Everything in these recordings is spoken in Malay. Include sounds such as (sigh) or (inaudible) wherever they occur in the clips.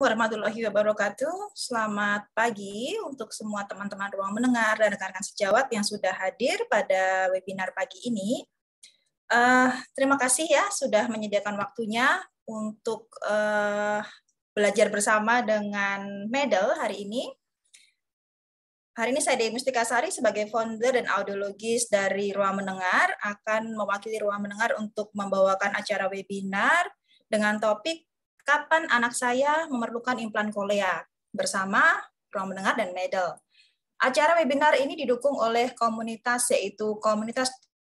warahmatullahi wabarakatuh. Selamat pagi untuk semua teman-teman ruang mendengar dan rekan-rekan sejawat yang sudah hadir pada webinar pagi ini. Uh, terima kasih ya sudah menyediakan waktunya untuk uh, belajar bersama dengan medal hari ini. Hari ini saya Dewi Mustika Sari sebagai founder dan audiologis dari Ruang Mendengar akan mewakili Ruang Mendengar untuk membawakan acara webinar dengan topik kapan anak saya memerlukan implan kolea bersama ruang mendengar dan medel. Acara webinar ini didukung oleh komunitas yaitu komunitas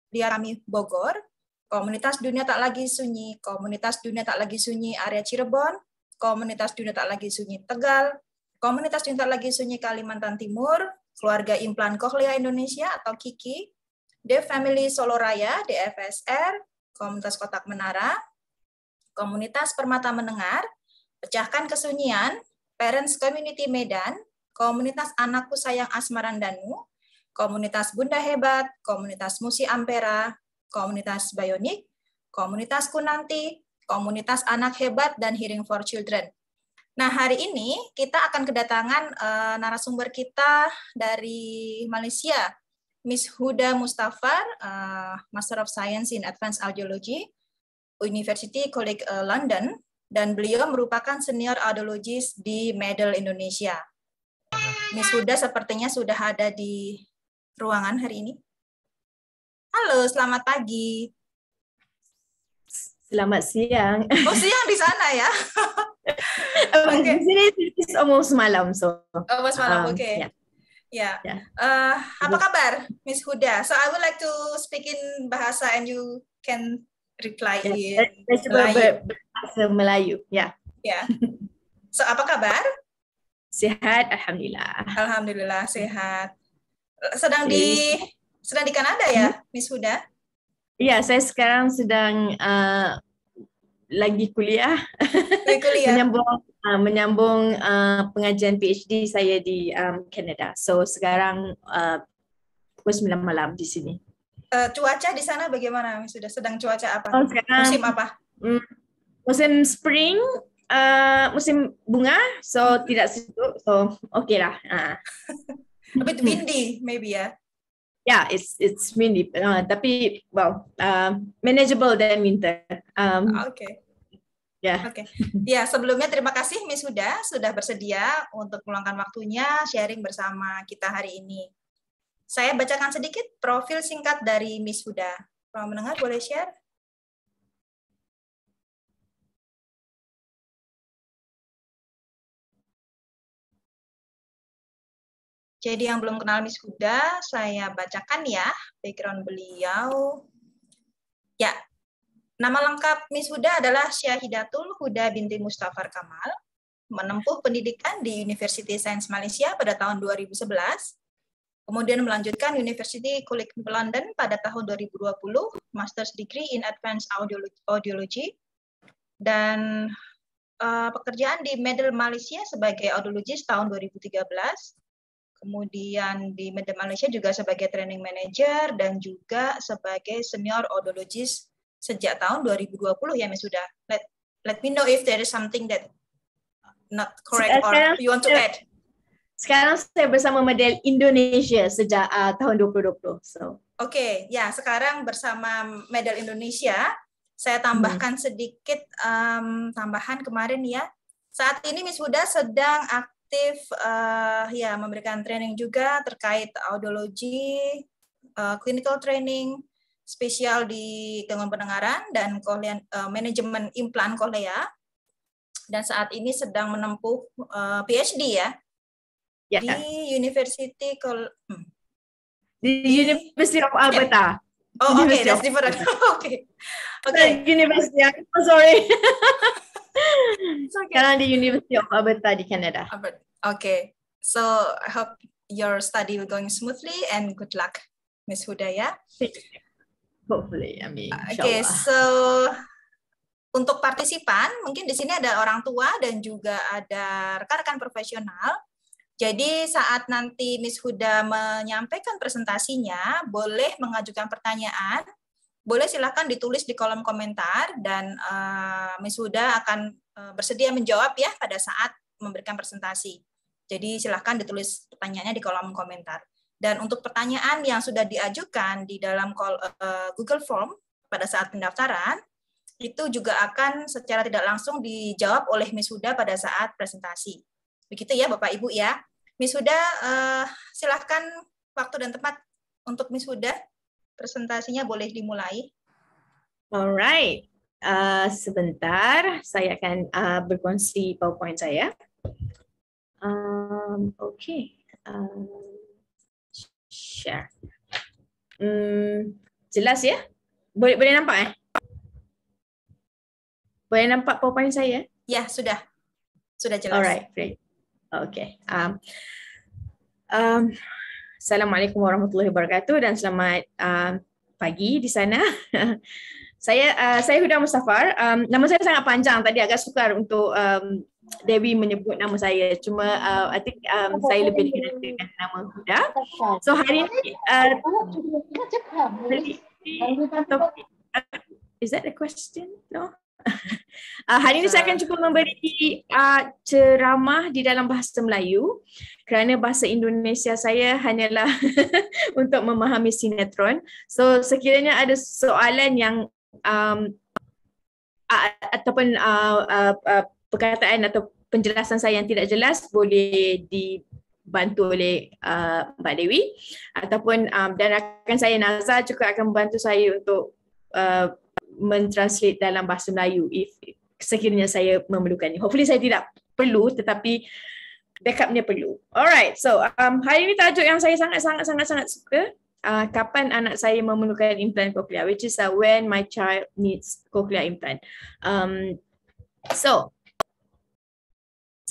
Diarami Bogor, komunitas Dunia Tak Lagi Sunyi, komunitas Dunia Tak Lagi Sunyi area Cirebon, komunitas Dunia Tak Lagi Sunyi Tegal, komunitas Dunia Tak Lagi Sunyi Kalimantan Timur, keluarga implan kohlea Indonesia atau KIKI, The Family Solo Raya, DFSR, komunitas Kotak Menara, Komunitas Permata Mendengar, Pecahkan Kesunyian, Parents Community Medan, Komunitas Anakku Sayang Asmaran Danu, Komunitas Bunda Hebat, Komunitas Musi Ampera, Komunitas Bionik, Komunitas Kunanti, Komunitas Anak Hebat, dan Hearing for Children. Nah, hari ini kita akan kedatangan uh, narasumber kita dari Malaysia, Miss Huda Mustafar, uh, eh, Master of Science in Advanced Audiology, University College eh, London dan beliau merupakan senior audiologist di Medel Indonesia. Miss Huda sepertinya sudah ada di ruangan hari ini. Halo, selamat pagi. Selamat siang. Oh siang di sana ya? (laughs) Oke. Di sini it's almost malam so. Almost malam, um, oke. Okay. Yeah. Ya. Yeah. Uh, apa kabar, Miss Huda? So I would like to speak in bahasa and you can reply yeah, in let's Melayu. bahasa Melayu. Ya. Yeah. yeah. So apa kabar? Sehat, alhamdulillah. Alhamdulillah sehat. Sedang di sedang di Kanada ya, hmm. Miss Huda? Iya, yeah, saya sekarang sedang uh, lagi kuliah. Lagi kuliah. (laughs) menyambung uh, menyambung uh, pengajian PhD saya di um, Canada. So sekarang uh, pukul 9 malam di sini. Eh, cuaca di sana bagaimana? Sudah sedang cuaca apa? Oh, musim apa? Mm, musim spring, uh, musim bunga, so tidak sejuk, so oke okay lah. Uh. (laughs) A bit windy, maybe ya. Yeah. yeah, it's it's windy, uh, tapi well, uh, manageable than winter. Um, ah, Oke. Okay. Ya. Yeah. Oke. Okay. Ya, sebelumnya terima kasih Miss Huda sudah bersedia untuk meluangkan waktunya sharing bersama kita hari ini. Saya bacakan sedikit profil singkat dari Miss Huda. Kalau mendengar boleh share? Jadi yang belum kenal Miss Huda, saya bacakan ya background beliau. Ya, nama lengkap Miss Huda adalah Syahidatul Huda binti Mustafar Kamal, menempuh pendidikan di University Science Malaysia pada tahun 2011 Kemudian melanjutkan University College London pada tahun 2020, Master's Degree in Advanced Audiology, dan uh, pekerjaan di Medel Malaysia sebagai audiologist tahun 2013. Kemudian di Medel Malaysia juga sebagai training manager dan juga sebagai senior audiologist sejak tahun 2020 ya Mas sudah. Let, let me know if there is something that not correct or you want to add sekarang saya bersama model Indonesia sejak uh, tahun 2020. So. Oke, okay, ya sekarang bersama model Indonesia, saya tambahkan hmm. sedikit um, tambahan kemarin ya. Saat ini Miss Huda sedang aktif uh, ya memberikan training juga terkait audiologi, uh, clinical training, spesial di gangguan pendengaran dan uh, manajemen implan ya. Dan saat ini sedang menempuh uh, PhD ya Yeah. Di University Col hmm. di, di University of Alberta. Yeah. Oh, oke, okay, that's different. Oke. (laughs) okay. Okay. University, I'm oh, sorry. okay. Karena di University of Alberta di Canada. Oke. Okay. So, I hope your study will going smoothly and good luck, Miss Hudaya. Hopefully, I mean. Oke, okay, so untuk partisipan, mungkin di sini ada orang tua dan juga ada rekan-rekan profesional. Jadi saat nanti Miss Huda menyampaikan presentasinya, boleh mengajukan pertanyaan, boleh silakan ditulis di kolom komentar dan uh, Miss Huda akan eh, bersedia menjawab ya pada saat memberikan presentasi. Jadi silakan ditulis pertanyaannya di kolom komentar. Dan untuk pertanyaan yang sudah diajukan di dalam eh, Google Form pada saat pendaftaran, itu juga akan secara tidak langsung dijawab oleh Miss Huda pada saat presentasi. Begitu ya Bapak Ibu ya. Misuda uh, eh, silahkan waktu dan tempat untuk misuda. Presentasinya boleh dimulai. Alright. Uh, eh, sebentar, saya akan uh, berkongsi PowerPoint saya. Um, Oke, okay. um, share. Hmm, jelas ya? Boleh boleh nampak eh? Boleh nampak PowerPoint saya? Ya, sudah. Sudah jelas. Alright, great. Okay. Um, um, Assalamualaikum warahmatullahi wabarakatuh dan selamat um, pagi di sana. (laughs) saya uh, saya Huda Mustafar. Um, nama saya sangat panjang tadi agak sukar untuk um, Dewi menyebut nama saya. Cuma uh, I think um, saya lebih dikenal dengan nama Huda. So hari ini uh, uh, Is that a question? No. Uh, (laughs) hari ini saya akan ah. cuba memberi uh, ceramah di dalam bahasa Melayu kerana bahasa Indonesia saya hanyalah (laughs) untuk memahami sinetron. So sekiranya ada soalan yang um, ataupun uh, uh, uh, perkataan atau penjelasan saya yang tidak jelas boleh dibantu oleh uh, Mbak Dewi ataupun um, dan rakan saya Nazar juga akan membantu saya untuk uh, mentranslate dalam bahasa Melayu if sekiranya saya memerlukannya. Hopefully saya tidak perlu tetapi backupnya perlu. Alright, so um, hari ini tajuk yang saya sangat sangat sangat sangat suka. Uh, kapan anak saya memerlukan implant cochlear which is uh, when my child needs cochlear implant um, so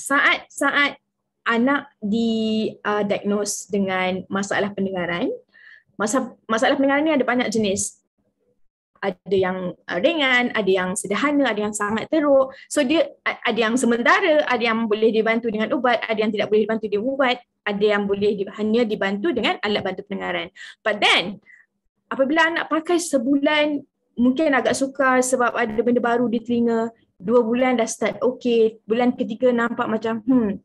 saat-saat anak di uh, diagnose dengan masalah pendengaran masalah masalah pendengaran ni ada banyak jenis ada yang ah, ringan, ada yang sederhana, ada yang sangat teruk. So dia ada yang sementara, ada yang boleh dibantu dengan ubat, ada yang tidak boleh dibantu dengan ubat, ada yang boleh di, hanya dibantu dengan alat bantu pendengaran. But then apabila anak pakai sebulan mungkin agak sukar sebab ada benda baru di telinga, dua bulan dah start okey, bulan ketiga nampak macam hmm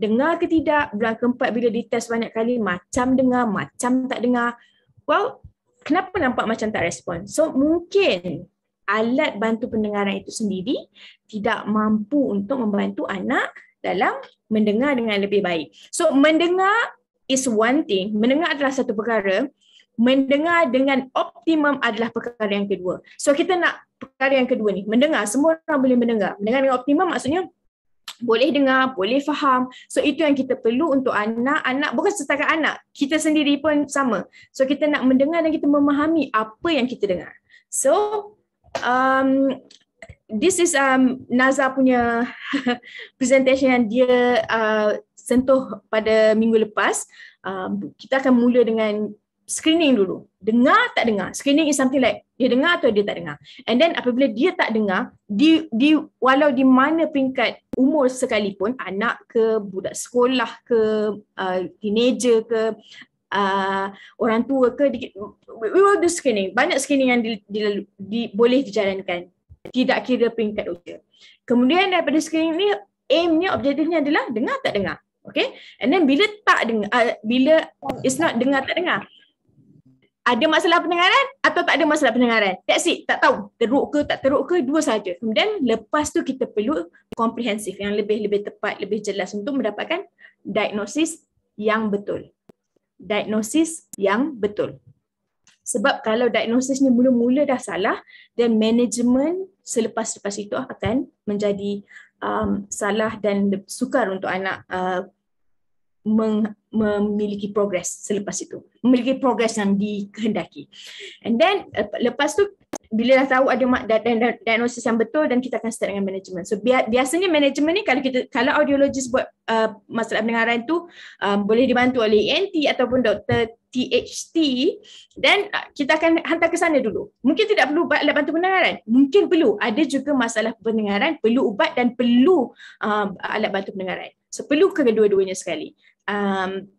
dengar ke tidak, bulan keempat bila dites banyak kali macam dengar, macam tak dengar. Well, kenapa nampak macam tak respon? So mungkin alat bantu pendengaran itu sendiri tidak mampu untuk membantu anak dalam mendengar dengan lebih baik. So mendengar is one thing, mendengar adalah satu perkara, mendengar dengan optimum adalah perkara yang kedua. So kita nak perkara yang kedua ni, mendengar, semua orang boleh mendengar. Mendengar dengan optimum maksudnya boleh dengar, boleh faham. So itu yang kita perlu untuk anak-anak, bukan setakat anak, kita sendiri pun sama. So kita nak mendengar dan kita memahami apa yang kita dengar. So um, this is um, Naza punya (laughs) presentation yang dia uh, sentuh pada minggu lepas. Uh, kita akan mula dengan screening dulu. Dengar tak dengar. Screening is something like dia dengar atau dia tak dengar. And then apabila dia tak dengar, di di walau di mana peringkat umur sekalipun, anak ke, budak sekolah ke, uh, teenager ke, uh, orang tua ke, we will do screening. Banyak screening yang di, di, di, boleh dijalankan. Tidak kira peringkat usia. Kemudian daripada screening ni, aimnya, objektifnya adalah dengar tak dengar. Okay? And then bila tak dengar, uh, bila it's not dengar tak dengar, ada masalah pendengaran atau tak ada masalah pendengaran. That's it. Tak tahu teruk ke tak teruk ke dua saja. Kemudian lepas tu kita perlu komprehensif yang lebih-lebih tepat, lebih jelas untuk mendapatkan diagnosis yang betul. Diagnosis yang betul. Sebab kalau diagnosis ni mula-mula dah salah dan management selepas-lepas itu akan menjadi um, salah dan sukar untuk anak uh, memiliki progres selepas itu memiliki progres yang dikehendaki and then eh, lepas tu bila dah tahu ada mak dan diagnosis yang betul dan kita akan start dengan management. So biasanya management ni kalau kita kalau audiologist buat uh, masalah pendengaran tu um, boleh dibantu oleh ENT ataupun doktor THT dan uh, kita akan hantar ke sana dulu. Mungkin tidak perlu alat bantu pendengaran. Mungkin perlu. Ada juga masalah pendengaran, perlu ubat dan perlu um, uh, alat bantu pendengaran. So, perlu kedua-duanya sekali. Um,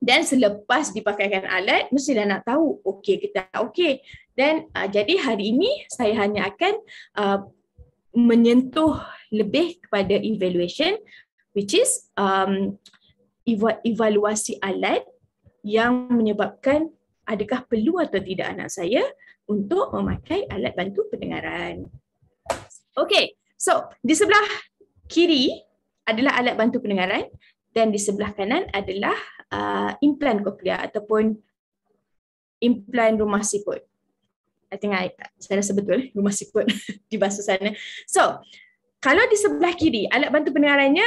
dan selepas dipakaikan alat, mestilah nak tahu okey ke tak okey. Dan uh, jadi hari ini saya hanya akan uh, menyentuh lebih kepada evaluation which is um, evaluasi alat yang menyebabkan adakah perlu atau tidak anak saya untuk memakai alat bantu pendengaran. Okey, so di sebelah kiri adalah alat bantu pendengaran dan di sebelah kanan adalah uh, implan koklea ataupun implan rumah siput. I think I, saya rasa betul rumah siput (laughs) di bahasa sana. So, kalau di sebelah kiri alat bantu pendengarannya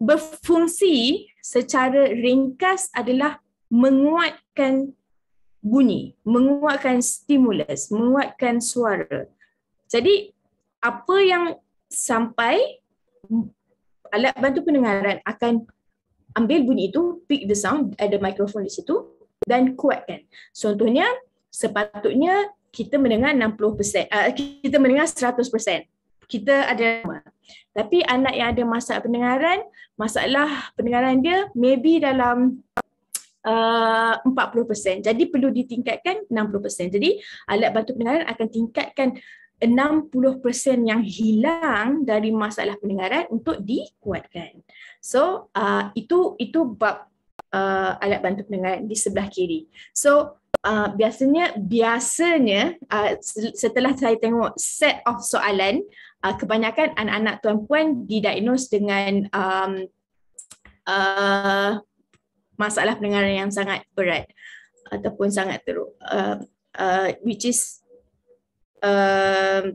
berfungsi secara ringkas adalah menguatkan bunyi, menguatkan stimulus, menguatkan suara. Jadi apa yang sampai alat bantu pendengaran akan ambil bunyi itu, pick the sound, ada mikrofon di situ dan kuatkan. Contohnya, sepatutnya kita mendengar 60%, uh, ah, kita mendengar 100%. Kita ada tapi anak yang ada masalah pendengaran, masalah pendengaran dia maybe dalam uh, 40%. Jadi perlu ditingkatkan 60%. Jadi alat bantu pendengaran akan tingkatkan 60% yang hilang dari masalah pendengaran untuk dikuatkan. So uh, itu itu bab uh, alat bantu pendengaran di sebelah kiri. So uh, biasanya biasanya uh, setelah saya tengok set of soalan uh, kebanyakan anak-anak tuan puan didiagnos dengan um, uh, masalah pendengaran yang sangat berat ataupun sangat teruk uh, uh, which is uh,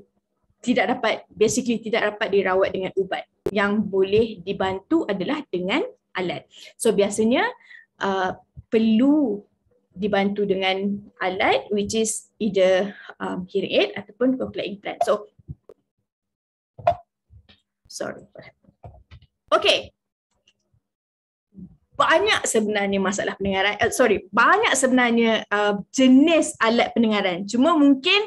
tidak dapat basically tidak dapat dirawat dengan ubat yang boleh dibantu adalah dengan alat so biasanya uh, perlu dibantu dengan alat which is either um, hearing aid ataupun cochlear implant so uh, sorry okay banyak sebenarnya masalah pendengaran uh, sorry banyak sebenarnya uh, jenis alat pendengaran cuma mungkin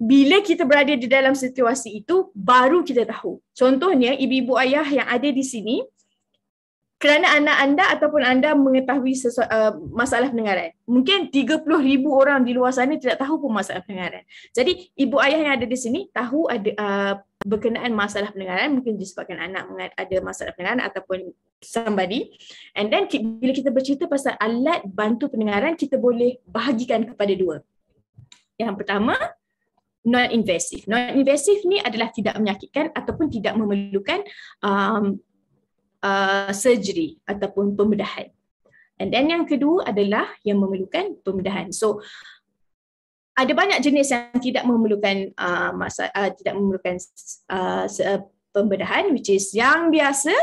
bila kita berada di dalam situasi itu baru kita tahu contohnya ibu-ibu ayah yang ada di sini kerana anak anda ataupun anda mengetahui sesu- uh, masalah pendengaran. Mungkin 30,000 orang di luar sana tidak tahu pun masalah pendengaran. Jadi ibu ayah yang ada di sini tahu ada uh, berkenaan masalah pendengaran mungkin disebabkan anak ada masalah pendengaran ataupun somebody. And then bila kita bercerita pasal alat bantu pendengaran kita boleh bahagikan kepada dua. Yang pertama non invasive. Non invasive ni adalah tidak menyakitkan ataupun tidak memerlukan um, uh, surgery ataupun pembedahan. And then yang kedua adalah yang memerlukan pembedahan. So ada banyak jenis yang tidak memerlukan uh, masa uh, tidak memerlukan uh, uh pembedahan which is yang biasa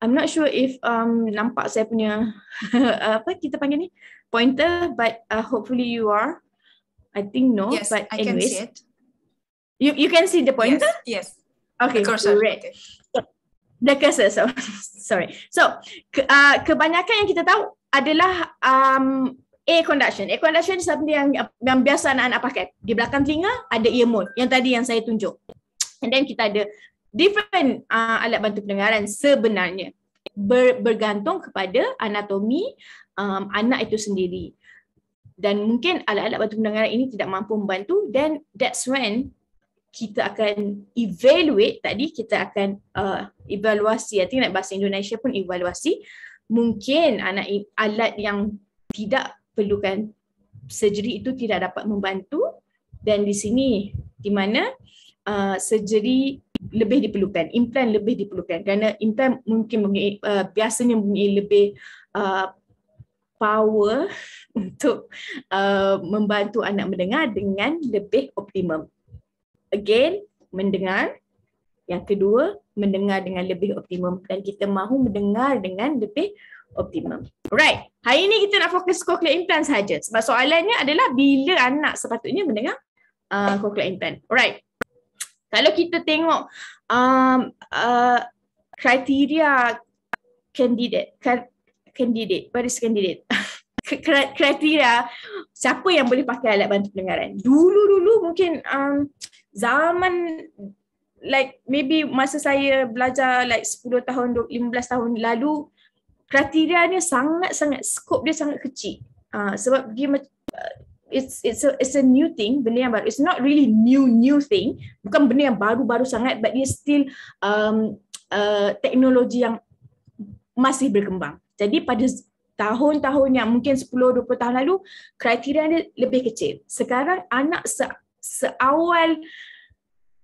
I'm not sure if um nampak saya punya (laughs) apa kita panggil ni pointer but uh, hopefully you are I think no yes, but anyways you you can see the pointer yes, yes. okay the okay the cursor. So, (laughs) sorry. So, uh, kebanyakan yang kita tahu adalah um, air conduction. Air conduction ni something yang, yang biasa anak-anak pakai. Di belakang telinga ada ear earmode yang tadi yang saya tunjuk. And then kita ada different uh, alat bantu pendengaran sebenarnya. Ber, bergantung kepada anatomi um, anak itu sendiri. Dan mungkin alat-alat bantu pendengaran ini tidak mampu membantu. Then that's when kita akan evaluate tadi kita akan uh, evaluasi I think nak bahasa Indonesia pun evaluasi mungkin anak alat yang tidak perlukan surgery itu tidak dapat membantu dan di sini di mana uh, surgery lebih diperlukan implant lebih diperlukan kerana implant mungkin uh, biasanya mempunyai lebih uh, power (laughs) untuk uh, membantu anak mendengar dengan lebih optimum again mendengar yang kedua mendengar dengan lebih optimum dan kita mahu mendengar dengan lebih optimum. Alright, hari ini kita nak fokus cochlear implant saja. Sebab soalannya adalah bila anak sepatutnya mendengar uh, cochlear implant. Alright. Kalau kita tengok um, uh, kriteria kandidat kandidat baris kandidat (laughs) kriteria siapa yang boleh pakai alat bantu pendengaran. Dulu-dulu mungkin um, zaman like maybe masa saya belajar like 10 tahun 15 tahun lalu kriteria dia sangat sangat skop dia sangat kecil uh, sebab dia uh, it's it's a, it's a new thing benda yang baru it's not really new new thing bukan benda yang baru-baru sangat but it's still um uh, teknologi yang masih berkembang jadi pada tahun-tahun yang mungkin 10 20 tahun lalu kriteria dia lebih kecil sekarang anak se- seawal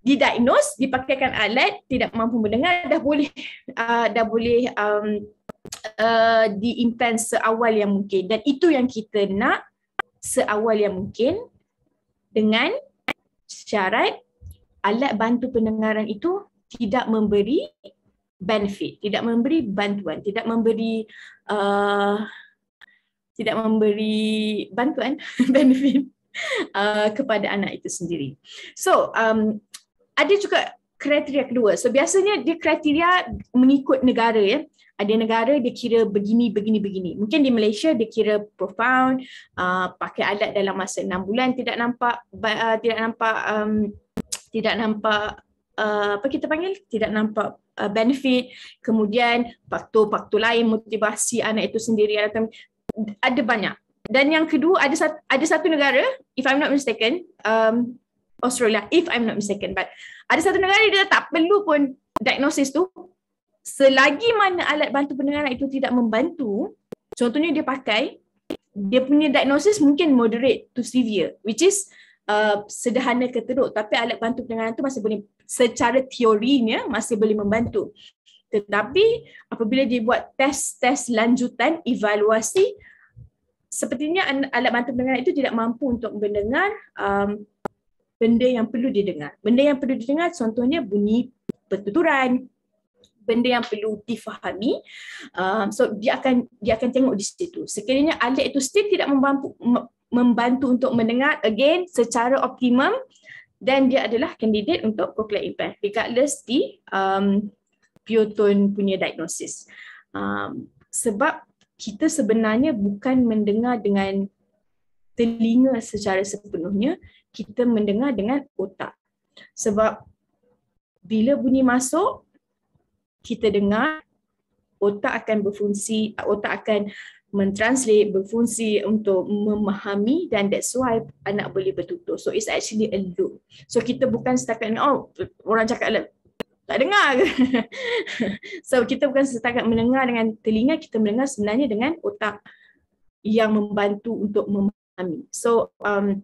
didiagnose dipakaikan alat tidak mampu mendengar dah boleh uh, dah boleh um, uh, diimplan seawal yang mungkin dan itu yang kita nak seawal yang mungkin dengan syarat alat bantu pendengaran itu tidak memberi benefit tidak memberi bantuan tidak memberi uh, tidak memberi bantuan (laughs) benefit (laughs) Uh, kepada anak itu sendiri. So, um, ada juga kriteria kedua. So, biasanya dia kriteria mengikut negara ya. Ada negara dia kira begini, begini, begini. Mungkin di Malaysia dia kira profound, uh, pakai alat dalam masa enam bulan tidak nampak, uh, tidak nampak, um, tidak nampak Uh, apa kita panggil tidak nampak uh, benefit kemudian faktor-faktor lain motivasi anak itu sendiri ada banyak dan yang kedua ada satu, ada satu negara if i'm not mistaken um australia if i'm not mistaken but ada satu negara dia tak perlu pun diagnosis tu selagi mana alat bantu pendengaran itu tidak membantu contohnya dia pakai dia punya diagnosis mungkin moderate to severe which is Uh, sederhana ke tapi alat bantu pendengaran tu masih boleh secara teorinya masih boleh membantu tetapi apabila dia buat test-test lanjutan evaluasi sepertinya alat bantu pendengaran itu tidak mampu untuk mendengar um, benda yang perlu didengar. Benda yang perlu didengar contohnya bunyi pertuturan, benda yang perlu difahami. Um, so dia akan dia akan tengok di situ. Sekiranya alat itu still tidak membantu membantu untuk mendengar again secara optimum dan dia adalah kandidat untuk cochlear implant regardless di um, pure tone punya diagnosis. Um, sebab kita sebenarnya bukan mendengar dengan telinga secara sepenuhnya, kita mendengar dengan otak. Sebab bila bunyi masuk, kita dengar, otak akan berfungsi, otak akan mentranslate, berfungsi untuk memahami dan that's why anak boleh bertutur. So it's actually a loop. So kita bukan setakat, oh orang cakap lah, tak dengar ke? (laughs) so kita bukan setakat mendengar dengan telinga, kita mendengar sebenarnya dengan otak yang membantu untuk memahami. So um,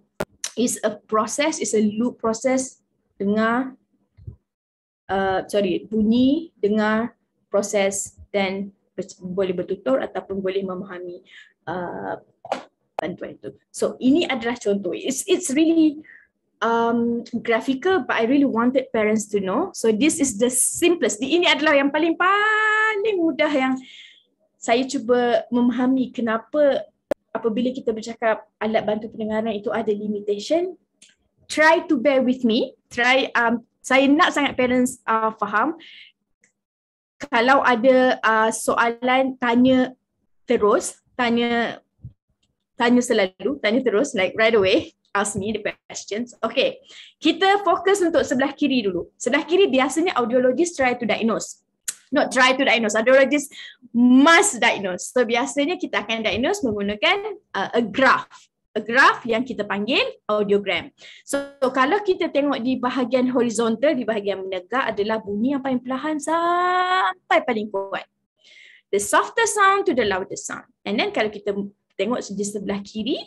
it's a process, it's a loop process, dengar, uh, sorry, bunyi, dengar, proses, dan boleh bertutur ataupun boleh memahami uh, bantuan itu. So ini adalah contoh. It's, it's really um, graphical but I really wanted parents to know. So this is the simplest. Ini adalah yang paling paling mudah yang saya cuba memahami kenapa apabila kita bercakap alat bantu pendengaran itu ada limitation. Try to bear with me. Try um, saya nak sangat parents uh, faham. Kalau ada uh, soalan tanya terus, tanya tanya selalu, tanya terus like right away ask me the questions. Okay, kita fokus untuk sebelah kiri dulu. Sebelah kiri biasanya audiologist try to diagnose. Not try to diagnose, audiologist must diagnose. So biasanya kita akan diagnose menggunakan uh, a graph. A graph yang kita panggil audiogram. So, so kalau kita tengok di bahagian horizontal, di bahagian menegak adalah bunyi yang paling perlahan sampai paling kuat. The softer sound to the louder sound. And then kalau kita tengok di sebelah kiri,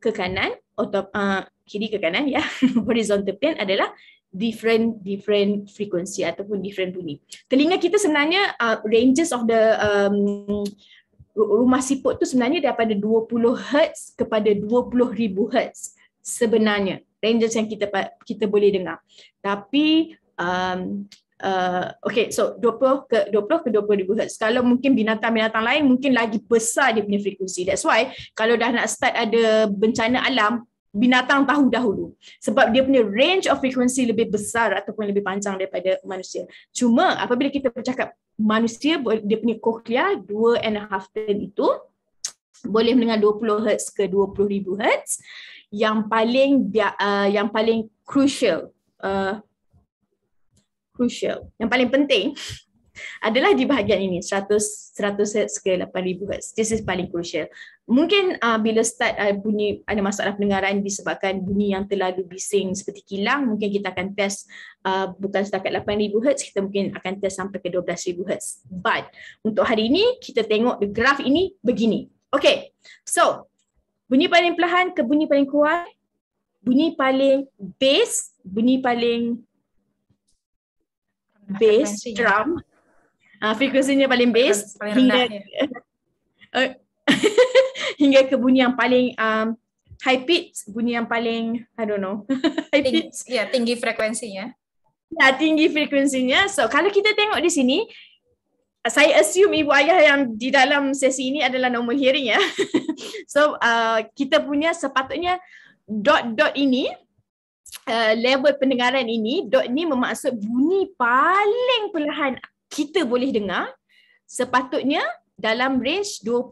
ke kanan atau uh, kiri ke kanan ya (laughs) horizontal plane adalah different different frequency ataupun different bunyi. Telinga kita sebenarnya uh, ranges of the um, rumah siput tu sebenarnya daripada 20 Hz kepada 20000 Hz sebenarnya ranges yang kita kita boleh dengar. Tapi um, Uh, okay, so 20 ke 20 ke 20,000 Hz. Kalau mungkin binatang-binatang lain mungkin lagi besar dia punya frekuensi. That's why kalau dah nak start ada bencana alam, binatang tahu dahulu. Sebab dia punya range of frequency lebih besar ataupun lebih panjang daripada manusia. Cuma apabila kita bercakap manusia, dia punya cochlea 2 and a half turn itu boleh mendengar 20 Hz ke 20,000 Hz. Yang paling uh, yang paling crucial uh, crucial yang paling penting (laughs) adalah di bahagian ini 100 100 ke 8000 Hz. This is paling crucial. Mungkin uh, bila start uh, bunyi ada masalah pendengaran disebabkan bunyi yang terlalu bising seperti kilang, mungkin kita akan test uh, bukan setakat 8000 Hz, kita mungkin akan test sampai ke 12000 Hz. But untuk hari ini kita tengok the graph ini begini. Okay, So bunyi paling perlahan ke bunyi paling kuat, bunyi paling bass, bunyi paling bass frequency. Ya? drum uh, frekuensinya paling bass paling hingga uh, (laughs) (laughs) hingga ke bunyi yang paling um, high pitch bunyi yang paling i don't know (laughs) high pitch ya yeah, tinggi frekuensinya ya tinggi frekuensinya so kalau kita tengok di sini saya assume ibu ayah yang di dalam sesi ini adalah normal hearing ya so uh, kita punya sepatutnya dot dot ini Uh, level pendengaran ini dot ni bermaksud bunyi paling perlahan kita boleh dengar sepatutnya dalam range 20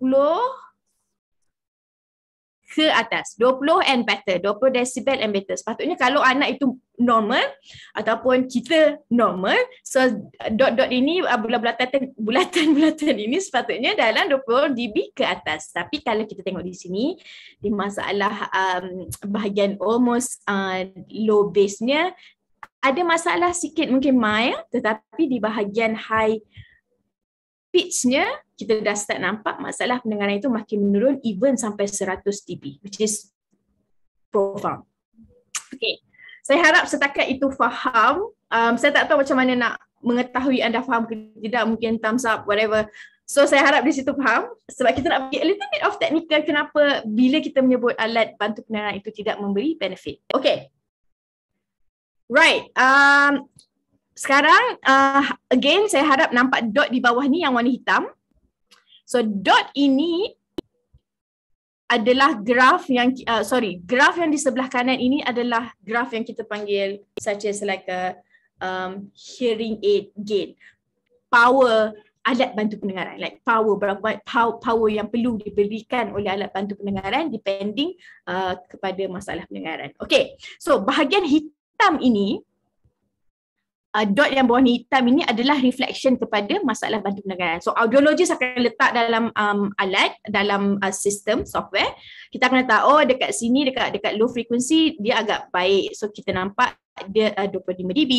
ke atas 20 and better 20 decibel and better sepatutnya kalau anak itu normal ataupun kita normal. So dot-dot ini uh, bulatan-bulatan ini sepatutnya dalam 20 dB ke atas. Tapi kalau kita tengok di sini di masalah um, bahagian almost uh, low base nya ada masalah sikit mungkin mild tetapi di bahagian high pitch-nya kita dah start nampak masalah pendengaran itu makin menurun even sampai 100 dB which is profound. Okay saya harap setakat itu faham. Um, saya tak tahu macam mana nak mengetahui anda faham ke tidak. Mungkin thumbs up, whatever. So saya harap di situ faham sebab kita nak pergi a little bit of technical kenapa bila kita menyebut alat bantu penerangan itu tidak memberi benefit. Okay. Right. Um, sekarang uh, again saya harap nampak dot di bawah ni yang warna hitam. So dot ini adalah graf yang uh, sorry graf yang di sebelah kanan ini adalah graf yang kita panggil such as like a um, hearing aid gain power alat bantu pendengaran like power berapa power yang perlu diberikan oleh alat bantu pendengaran depending uh, kepada masalah pendengaran okay so bahagian hitam ini uh, dot yang berwarna hitam ini adalah reflection kepada masalah bantu penegaraan. So audiologis akan letak dalam um, alat, dalam uh, sistem software. Kita akan letak, oh dekat sini, dekat dekat low frequency, dia agak baik. So kita nampak dia uh, 25 dB,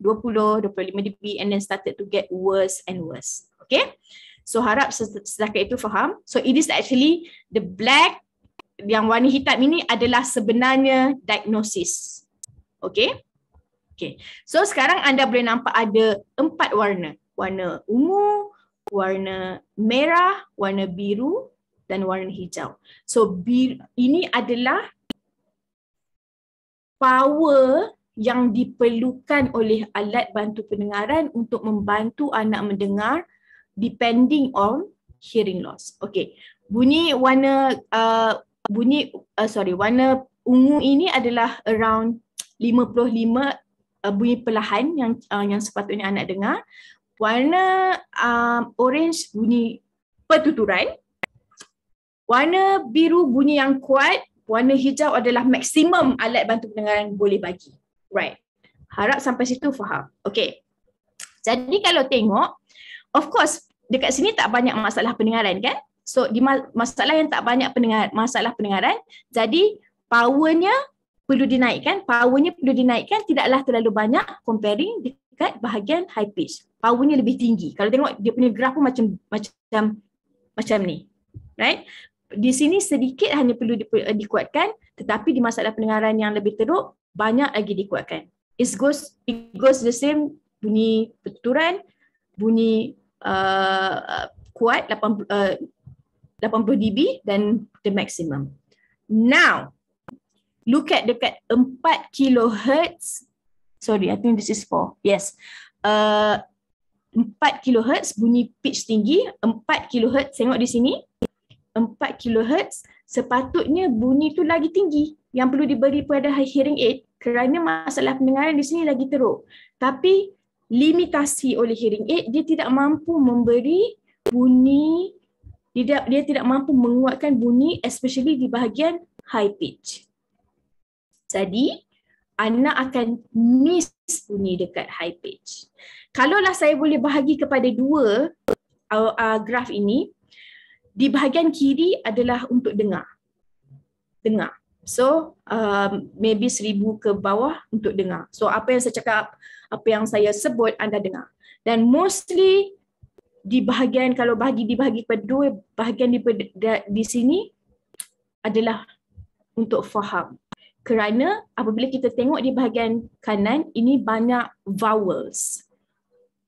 20, eh, 25 dB and then started to get worse and worse. Okay. So harap setakat itu faham. So it is actually the black yang warna hitam ini adalah sebenarnya diagnosis. Okay. Okay. So sekarang anda boleh nampak ada empat warna. Warna ungu, warna merah, warna biru dan warna hijau. So biru, ini adalah power yang diperlukan oleh alat bantu pendengaran untuk membantu anak mendengar depending on hearing loss. Okay. Bunyi warna uh, bunyi uh, sorry warna ungu ini adalah around 55 uh, bunyi perlahan yang uh, yang sepatutnya anak dengar. Warna um, orange bunyi pertuturan. Warna biru bunyi yang kuat. Warna hijau adalah maksimum alat bantu pendengaran boleh bagi. Right. Harap sampai situ faham. Okay. Jadi kalau tengok, of course dekat sini tak banyak masalah pendengaran kan? So di masalah yang tak banyak pendengar, masalah pendengaran, jadi powernya perlu dinaikkan, powernya perlu dinaikkan tidaklah terlalu banyak comparing dekat bahagian high pitch. Powernya lebih tinggi. Kalau tengok dia punya graf pun macam macam macam ni. Right? Di sini sedikit hanya perlu di, uh, dikuatkan tetapi di masalah pendengaran yang lebih teruk banyak lagi dikuatkan. It goes, it goes the same bunyi pertuturan, bunyi uh, kuat 80, uh, 80 dB dan the maximum. Now, look at dekat 4 kilohertz. Sorry, I think this is 4. Yes. Uh, 4 kilohertz bunyi pitch tinggi. 4 kilohertz, tengok di sini. 4 kilohertz sepatutnya bunyi tu lagi tinggi yang perlu diberi pada hearing aid kerana masalah pendengaran di sini lagi teruk. Tapi limitasi oleh hearing aid, dia tidak mampu memberi bunyi dia, dia tidak mampu menguatkan bunyi especially di bahagian high pitch jadi anak akan miss bunyi dekat high pitch. Kalaulah saya boleh bahagi kepada dua uh, uh, graf ini, di bahagian kiri adalah untuk dengar. Dengar. So, uh, maybe seribu ke bawah untuk dengar. So, apa yang saya cakap, apa yang saya sebut, anda dengar. Dan mostly, di bahagian, kalau bahagi dibahagi kepada dua, bahagian di, di, di sini adalah untuk faham kerana apabila kita tengok di bahagian kanan ini banyak vowels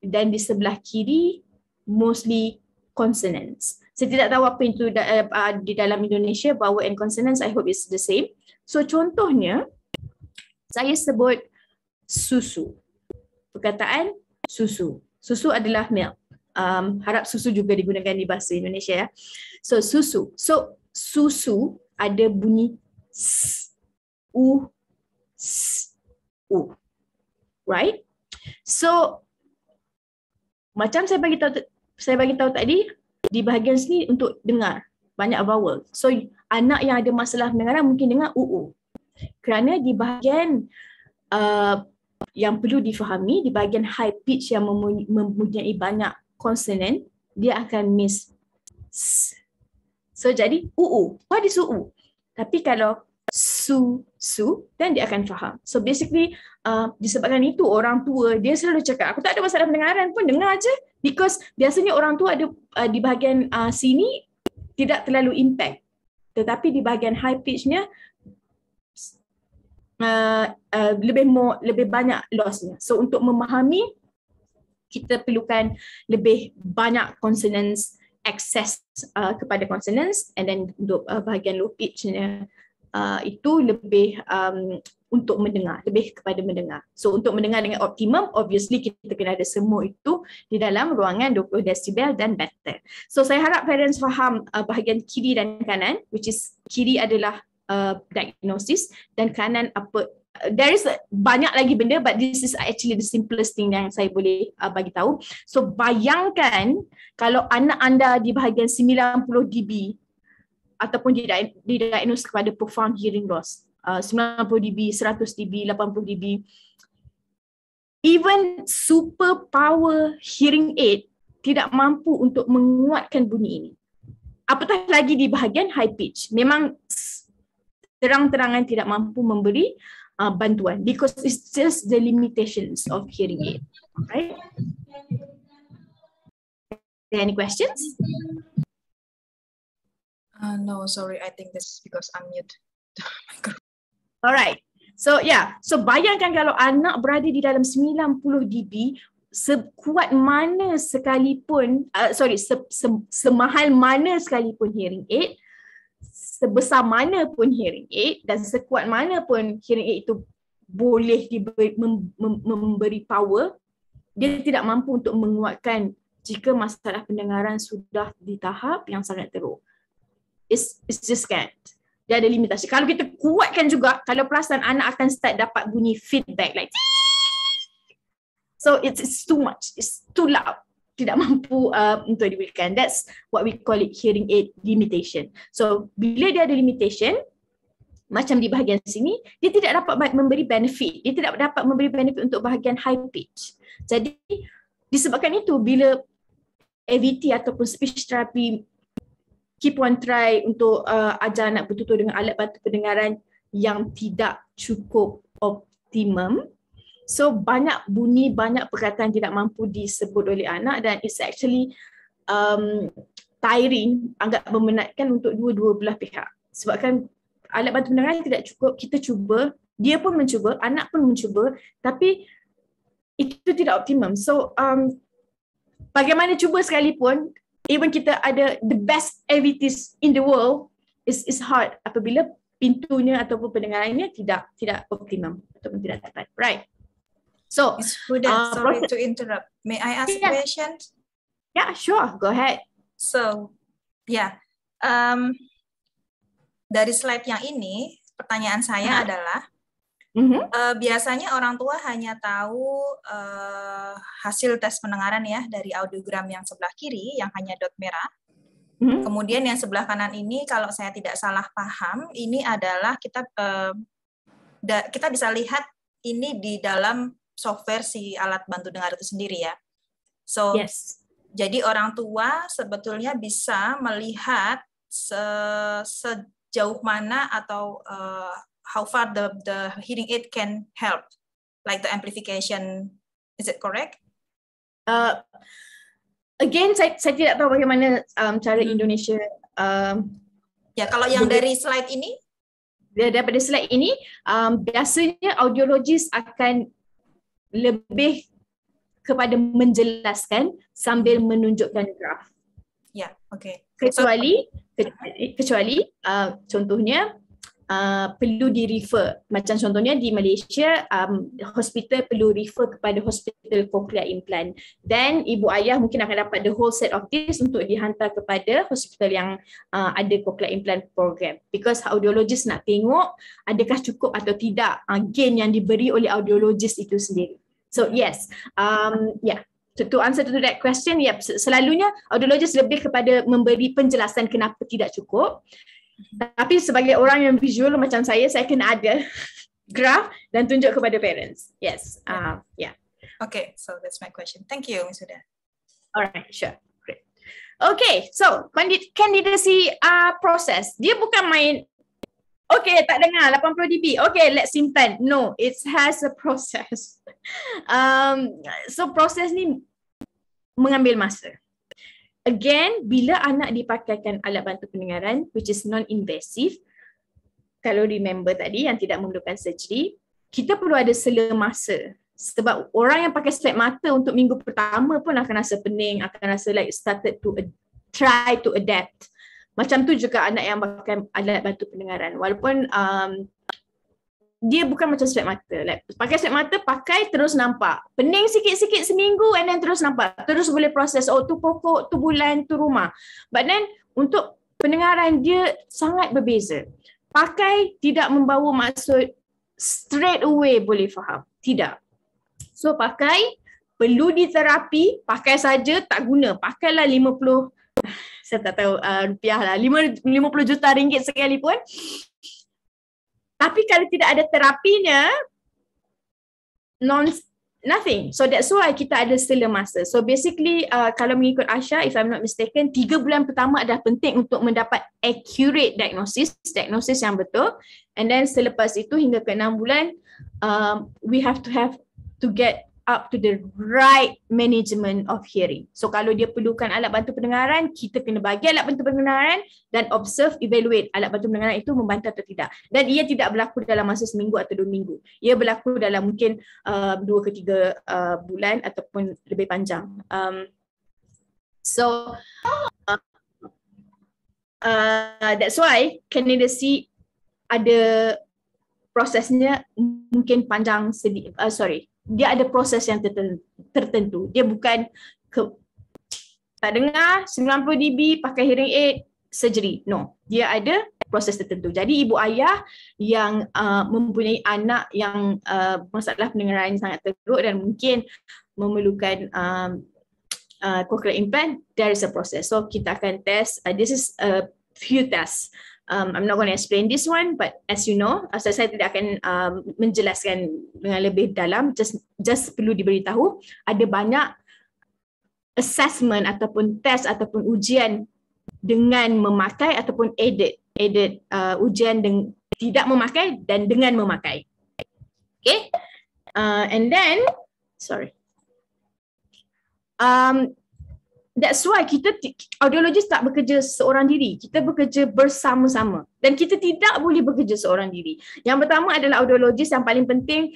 dan di sebelah kiri mostly consonants. Saya tidak tahu apa itu da- eh, di dalam Indonesia vowel and consonants I hope it's the same. So contohnya saya sebut susu. Perkataan susu. Susu adalah milk. Um harap susu juga digunakan di bahasa Indonesia ya. So susu. So susu ada bunyi s u s u right so macam saya bagi tahu saya bagi tahu tadi di bahagian sini untuk dengar banyak vowel so anak yang ada masalah dengar mungkin dengar u u kerana di bahagian uh, yang perlu difahami di bahagian high pitch yang mempunyai banyak consonant dia akan miss so jadi u u what is u u tapi kalau su su dan dia akan faham so basically uh, disebabkan itu orang tua dia selalu cakap aku tak ada masalah pendengaran pun dengar aja. because biasanya orang tua ada uh, di bahagian uh, sini tidak terlalu impact tetapi di bahagian high pitchnya Uh, uh, lebih more, lebih banyak lossnya. So untuk memahami kita perlukan lebih banyak consonants access uh, kepada consonants and then untuk uh, bahagian low pitchnya Uh, itu lebih um, untuk mendengar, lebih kepada mendengar. So untuk mendengar dengan optimum, obviously kita kena ada semua itu di dalam ruangan 20 decibel dan better. So saya harap parents faham uh, bahagian kiri dan kanan, which is kiri adalah uh, diagnosis dan kanan apa uh, there is banyak lagi benda but this is actually the simplest thing yang saya boleh uh, bagi tahu so bayangkan kalau anak anda di bahagian 90 dB ataupun didiagnose kepada profound hearing loss. Uh, 90 dB, 100 dB, 80 dB. Even super power hearing aid tidak mampu untuk menguatkan bunyi ini. Apatah lagi di bahagian high pitch. Memang terang-terangan tidak mampu memberi uh, bantuan because it's just the limitations of hearing aid. Right? Any questions? Uh, no, sorry. I think this is because I'm mute. (laughs) Alright. So yeah. So bayangkan kalau anak berada di dalam 90 dB, sekuat mana sekalipun, uh, sorry, se, se, semahal mana sekalipun hearing aid, sebesar mana pun hearing aid dan sekuat mana pun hearing aid itu boleh diberi, mem, memberi power, dia tidak mampu untuk menguatkan jika masalah pendengaran sudah di tahap yang sangat teruk it's, it's just can't. Dia ada limitasi. Kalau kita kuatkan juga, kalau perasan anak akan start dapat bunyi feedback like Tii! So it's, it's too much. It's too loud. Tidak mampu uh, untuk diberikan. That's what we call it hearing aid limitation. So bila dia ada limitation, macam di bahagian sini, dia tidak dapat memberi benefit. Dia tidak dapat memberi benefit untuk bahagian high pitch. Jadi disebabkan itu bila AVT ataupun speech therapy keep on try untuk uh, ajar anak bertutur dengan alat bantu pendengaran yang tidak cukup optimum. So banyak bunyi, banyak perkataan tidak mampu disebut oleh anak dan it's actually um, tiring, agak memenatkan untuk dua-dua belah pihak. Sebabkan alat bantu pendengaran tidak cukup, kita cuba, dia pun mencuba, anak pun mencuba, tapi itu tidak optimum. So um, bagaimana cuba sekalipun, even kita ada the best AVTs in the world, is is hard apabila pintunya ataupun pendengarannya tidak tidak optimum ataupun tidak tepat. Right. So, uh, sorry to interrupt. May I ask yeah. a question? Yeah, sure. Go ahead. So, yeah. Um, dari slide yang ini, pertanyaan saya uh-huh. adalah, Mm-hmm. Uh, biasanya orang tua hanya tahu uh, hasil tes pendengaran ya dari audiogram yang sebelah kiri yang hanya dot merah. Mm-hmm. Kemudian yang sebelah kanan ini kalau saya tidak salah paham ini adalah kita uh, kita bisa lihat ini di dalam software si alat bantu dengar itu sendiri ya. So yes. jadi orang tua sebetulnya bisa melihat sejauh mana atau uh, how far the, the hearing aid can help, like the amplification. Is it correct? Uh, again, saya, saya tidak tahu bagaimana um, cara hmm. Indonesia. Um, ya, kalau yang boleh. dari slide ini. Ya, daripada slide ini, um, biasanya audiologis akan lebih kepada menjelaskan sambil menunjukkan graf. Ya, yeah, okay. (laughs) Kecuali, kecuali uh, contohnya uh, perlu di refer macam contohnya di Malaysia um, hospital perlu refer kepada hospital cochlear implant then ibu ayah mungkin akan dapat the whole set of this untuk dihantar kepada hospital yang uh, ada cochlear implant program because audiologist nak tengok adakah cukup atau tidak uh, gain yang diberi oleh audiologist itu sendiri so yes um yeah So to answer to that question, yep, selalunya audiologist lebih kepada memberi penjelasan kenapa tidak cukup. Tapi sebagai orang yang visual macam saya, saya kena ada (laughs) graf dan tunjuk kepada parents. Yes. Ya. Uh, yeah. Okay, so that's my question. Thank you, Ms. Huda. Alright, sure. Great. Okay, so candidacy uh, process. Dia bukan main, okay, tak dengar, 80 dB. Okay, let's simpan. No, it has a process. (laughs) um, so, process ni mengambil masa again bila anak dipakaikan alat bantu pendengaran which is non invasive kalau remember tadi yang tidak memerlukan surgery kita perlu ada sela masa sebab orang yang pakai slap mata untuk minggu pertama pun akan rasa pening akan rasa like started to ad- try to adapt macam tu juga anak yang pakai alat bantu pendengaran walaupun um, dia bukan macam swab mata. Like, pakai swab mata, pakai terus nampak. Pening sikit-sikit seminggu and then terus nampak. Terus boleh proses, oh tu pokok, tu bulan, tu rumah. But then untuk pendengaran dia sangat berbeza. Pakai tidak membawa maksud straight away boleh faham. Tidak. So pakai perlu di terapi. pakai saja tak guna. Pakailah 50 (laughs) saya tak tahu uh, rupiah lah, 50 juta ringgit sekalipun. Tapi kalau tidak ada terapinya, non nothing. So that's why kita ada sila masa. So basically uh, kalau mengikut Asha, if I'm not mistaken, tiga bulan pertama adalah penting untuk mendapat accurate diagnosis, diagnosis yang betul. And then selepas itu hingga ke enam bulan, um, we have to have to get up to the right management of hearing. So kalau dia perlukan alat bantu pendengaran, kita kena bagi alat bantu pendengaran dan observe, evaluate alat bantu pendengaran itu membantu atau tidak. Dan ia tidak berlaku dalam masa seminggu atau dua minggu. Ia berlaku dalam mungkin uh, dua ke tiga uh, bulan ataupun lebih panjang. Um, so uh, uh, that's why candidacy ada prosesnya mungkin panjang sedikit, uh, sorry, dia ada proses yang tertentu. Dia bukan ke, tak dengar 90 dB pakai hearing aid surgery. No, dia ada proses tertentu. Jadi ibu ayah yang uh, mempunyai anak yang uh, masalah pendengaran sangat teruk dan mungkin memerlukan um, uh, cochlear implant, there is a process. So kita akan test. Uh, this is a few tests um, I'm not going to explain this one but as you know uh, saya, saya tidak akan um, menjelaskan dengan lebih dalam just just perlu diberitahu ada banyak assessment ataupun test ataupun ujian dengan memakai ataupun edit edit uh, ujian dengan tidak memakai dan dengan memakai okay uh, and then sorry um That's why kita audiologist tak bekerja seorang diri. Kita bekerja bersama-sama. Dan kita tidak boleh bekerja seorang diri. Yang pertama adalah audiologist yang paling penting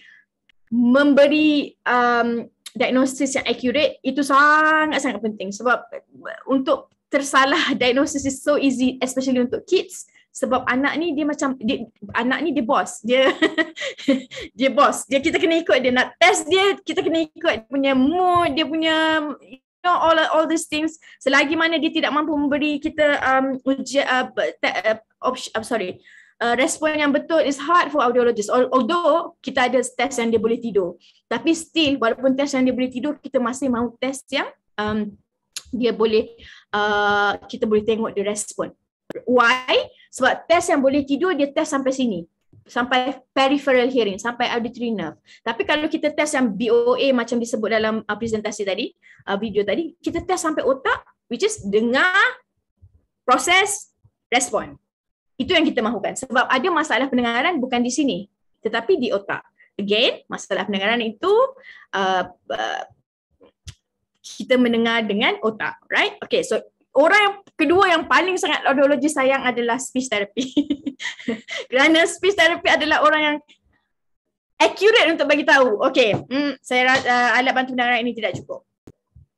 memberi um, diagnosis yang accurate itu sangat-sangat penting sebab eh, untuk tersalah diagnosis is so easy especially untuk kids sebab anak ni dia macam dia, anak ni dia boss dia (laughs) dia boss dia kita kena ikut dia nak test dia kita kena ikut dia punya mood dia punya know all all these things selagi mana dia tidak mampu memberi kita um uji uh, te- uh, option, I'm uh, sorry uh, respon yang betul is hard for audiologist although kita ada test yang dia boleh tidur tapi still walaupun test yang dia boleh tidur kita masih mahu test yang um dia boleh uh, kita boleh tengok dia respon why sebab test yang boleh tidur dia test sampai sini sampai peripheral hearing, sampai auditory nerve. Tapi kalau kita test yang BOA macam disebut dalam uh, presentasi tadi, uh, video tadi, kita test sampai otak which is dengar, proses, respon. Itu yang kita mahukan. Sebab ada masalah pendengaran bukan di sini, tetapi di otak. Again, masalah pendengaran itu uh, uh, kita mendengar dengan otak, right? Okay, so orang yang kedua yang paling sangat audiologi sayang adalah speech therapy. (laughs) Kerana speech therapy adalah orang yang accurate untuk bagi tahu. Okay, hmm, saya uh, alat bantu pendengaran ini tidak cukup.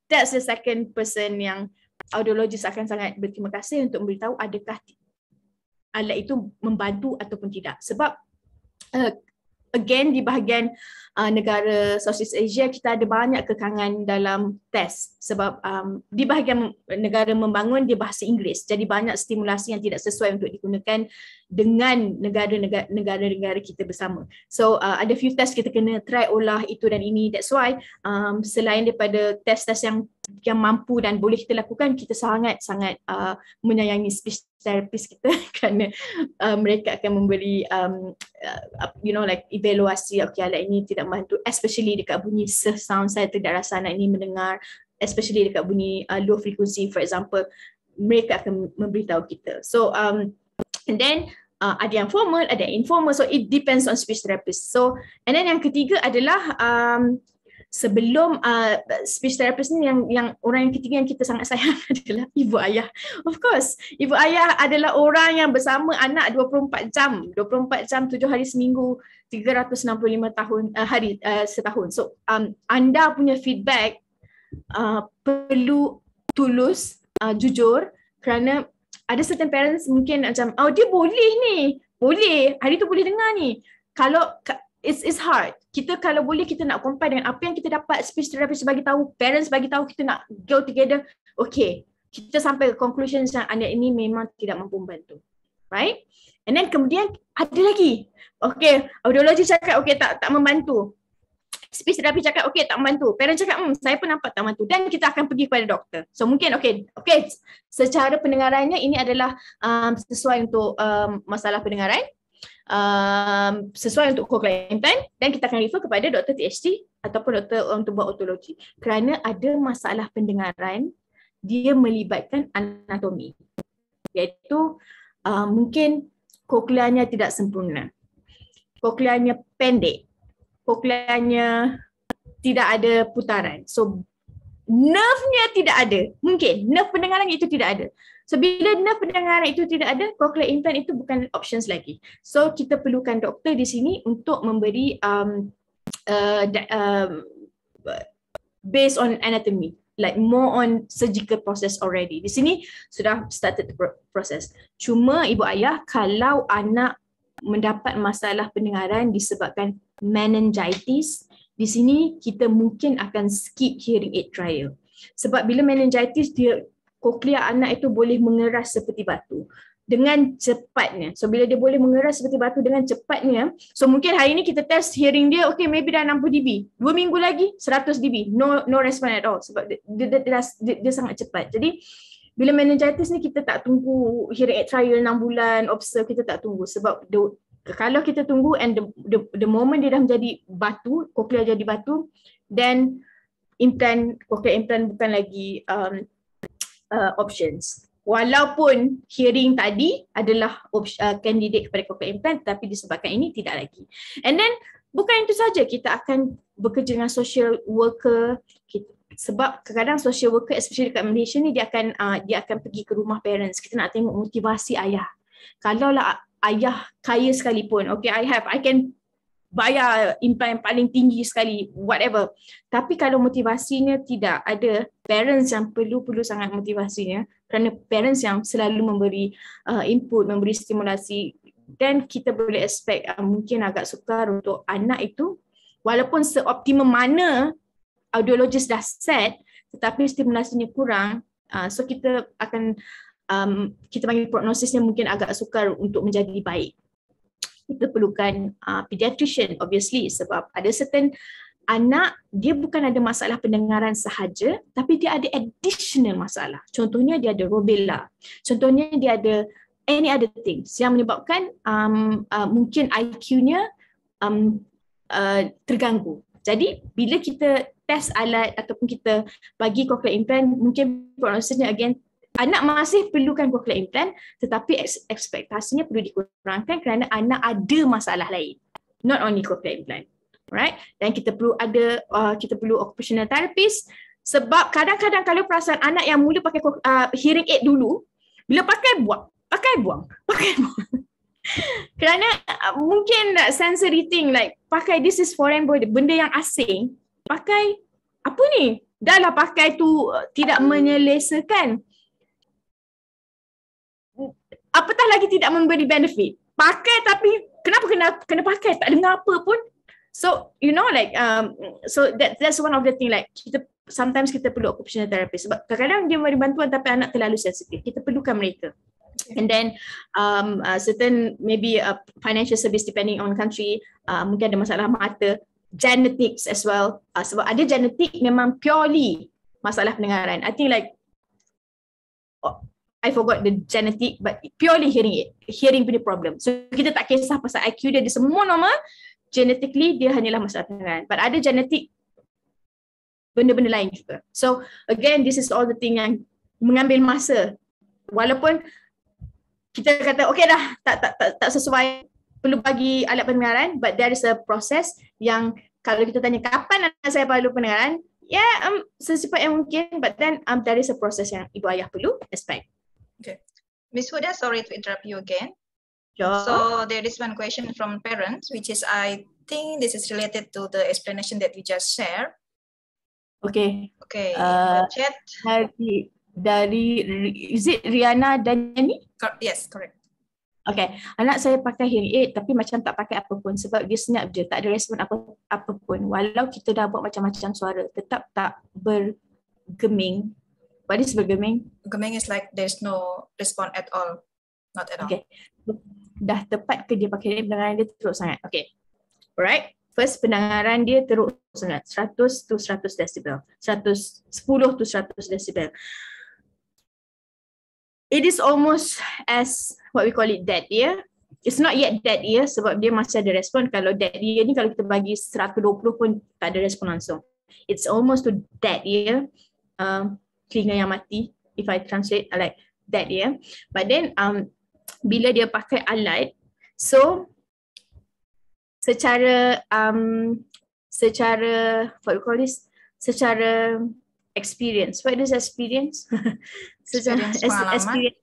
That's the second person yang audiologis akan sangat berterima kasih untuk memberitahu adakah alat itu membantu ataupun tidak. Sebab uh, again di bahagian uh, negara Southeast Asia kita ada banyak kekangan dalam test sebab um, di bahagian negara membangun dia bahasa Inggeris jadi banyak stimulasi yang tidak sesuai untuk digunakan dengan negara-negara negara negara kita bersama. So uh, ada few test kita kena try olah itu dan ini. That's why um, selain daripada test-test yang yang mampu dan boleh kita lakukan, kita sangat-sangat uh, menyayangi speech therapist kita (laughs) kerana uh, mereka akan memberi um, uh, you know like evaluasi okay alat ini tidak membantu especially dekat bunyi sound, sound saya tidak rasa anak ini mendengar especially dekat bunyi uh, low frequency for example mereka akan memberitahu kita. So um, And then uh, ada yang formal, ada yang informal. So it depends on speech therapist. So and then yang ketiga adalah um, sebelum uh, speech therapist ni yang yang orang yang ketiga yang kita sangat sayang (laughs) adalah ibu ayah. Of course, ibu ayah adalah orang yang bersama anak 24 jam, 24 jam 7 hari seminggu, 365 tahun uh, hari uh, setahun. So um, anda punya feedback uh, perlu tulus, uh, jujur kerana ada certain parents mungkin macam oh dia boleh ni boleh hari tu boleh dengar ni kalau it's it's hard kita kalau boleh kita nak compare dengan apa yang kita dapat speech therapist bagi tahu parents bagi tahu kita nak go together okay kita sampai ke conclusion yang anak ini memang tidak mampu membantu right and then kemudian ada lagi okay audiologi cakap okay tak tak membantu space terapi cakap okey tak membantu. Parent cakap hmm saya pun nampak tak membantu dan kita akan pergi kepada doktor. So mungkin okey okey secara pendengarannya ini adalah um, sesuai untuk um, masalah pendengaran. Um, sesuai untuk cochlear implant dan kita akan refer kepada doktor THT ataupun doktor untuk um, buat otologi kerana ada masalah pendengaran dia melibatkan anatomi iaitu um, mungkin cochlearnya tidak sempurna cochlearnya pendek pukulannya tidak ada putaran. So nerve-nya tidak ada. Mungkin nerve pendengaran itu tidak ada. So bila nerve pendengaran itu tidak ada, cochlear implant itu bukan options lagi. So kita perlukan doktor di sini untuk memberi um, uh, um, based on anatomy like more on surgical process already. Di sini sudah started process. Cuma ibu ayah kalau anak mendapat masalah pendengaran disebabkan meningitis di sini kita mungkin akan skip hearing aid trial sebab bila meningitis dia koklea anak itu boleh mengeras seperti batu dengan cepatnya. So bila dia boleh mengeras seperti batu dengan cepatnya, so mungkin hari ini kita test hearing dia, okay maybe dah 60 dB. Dua minggu lagi, 100 dB. No no response at all sebab dia, dia, dia, dia, dia sangat cepat. Jadi bila meningitis ni kita tak tunggu hearing aid trial 6 bulan, observe, kita tak tunggu sebab the, kalau kita tunggu and the, the, the moment dia dah menjadi batu, cochlea jadi batu, then implant, cochlear implant bukan lagi um, uh, options. Walaupun hearing tadi adalah kandidat uh, kepada cochlear implant tapi disebabkan ini tidak lagi. And then bukan itu saja kita akan bekerja dengan social worker kita, sebab kadang-kadang social worker especially dekat Malaysia ni dia akan uh, dia akan pergi ke rumah parents kita nak tengok motivasi ayah Kalau lah ayah kaya sekalipun okay I have I can bayar impian paling tinggi sekali whatever tapi kalau motivasinya tidak ada parents yang perlu-perlu sangat motivasinya kerana parents yang selalu memberi uh, input memberi stimulasi then kita boleh expect uh, mungkin agak sukar untuk anak itu walaupun seoptimum mana audiologist dah set tetapi stimulasinya kurang uh, so kita akan um, kita panggil prognosisnya mungkin agak sukar untuk menjadi baik. Kita perlukan uh, pediatrician obviously sebab ada certain anak dia bukan ada masalah pendengaran sahaja tapi dia ada additional masalah. Contohnya dia ada rubella. Contohnya dia ada any other things yang menyebabkan um, uh, mungkin IQ-nya um, uh, terganggu. Jadi bila kita test alat ataupun kita bagi cochlear implant mungkin prognosisnya again anak masih perlukan cochlear implant tetapi ekspektasinya perlu dikurangkan kerana anak ada masalah lain not only cochlear implant right dan kita perlu ada uh, kita perlu occupational therapist sebab kadang-kadang kalau perasaan anak yang mula pakai uh, hearing aid dulu bila pakai buang pakai buang (laughs) pakai buang kerana uh, mungkin uh, sensory thing like pakai this is foreign boy benda yang asing pakai apa ni dah lah pakai tu uh, tidak menyelesakan apatah lagi tidak memberi benefit. Pakai tapi kenapa kena kena pakai tak dengar apa pun. So you know like um, so that that's one of the thing like kita sometimes kita perlu occupational therapist sebab kadang-kadang dia memberi bantuan tapi anak terlalu sensitif. Kita perlukan mereka. And then um, uh, certain maybe a financial service depending on country uh, mungkin ada masalah mata genetics as well uh, sebab ada genetik memang purely masalah pendengaran. I think like I forgot the genetic but purely hearing it. Hearing punya problem. So kita tak kisah pasal IQ dia, dia semua normal. Genetically dia hanyalah masalah dengan. But ada genetik benda-benda lain juga. So again this is all the thing yang mengambil masa. Walaupun kita kata okay dah tak tak tak, tak sesuai perlu bagi alat pendengaran but there is a process yang kalau kita tanya kapan anak saya perlu pendengaran Yeah, um, secepat yang mungkin but then um, there is a process yang ibu ayah perlu expect. Okay. Miss Huda, sorry to interrupt you again. Sure. So there is one question from parents, which is I think this is related to the explanation that we just share. Okay. Okay. Uh, chat. Dari, dari, is it Riana dan Yani? yes, correct. Okay, anak saya pakai hearing aid tapi macam tak pakai apa pun sebab dia senyap je, tak ada respon apa, apa pun. Walau kita dah buat macam-macam suara, tetap tak bergeming what is bergeming? Bergeming is like there's no response at all. Not at okay. all. Okay. Dah tepat ke dia pakai pendengaran dia teruk sangat. Okay. Alright. First pendengaran dia teruk sangat. 100 to 100 decibel. 100, 10 to 100 decibel. It is almost as what we call it dead ear. It's not yet dead ear sebab dia masih ada respon. Kalau dead ear ni kalau kita bagi 120 pun tak ada respon langsung. It's almost to dead ear. Um, telinga yang mati if I translate like that yeah. But then um, bila dia pakai alat, so secara um, secara what you call this? Secara experience. What is experience? (laughs) secara experience, experience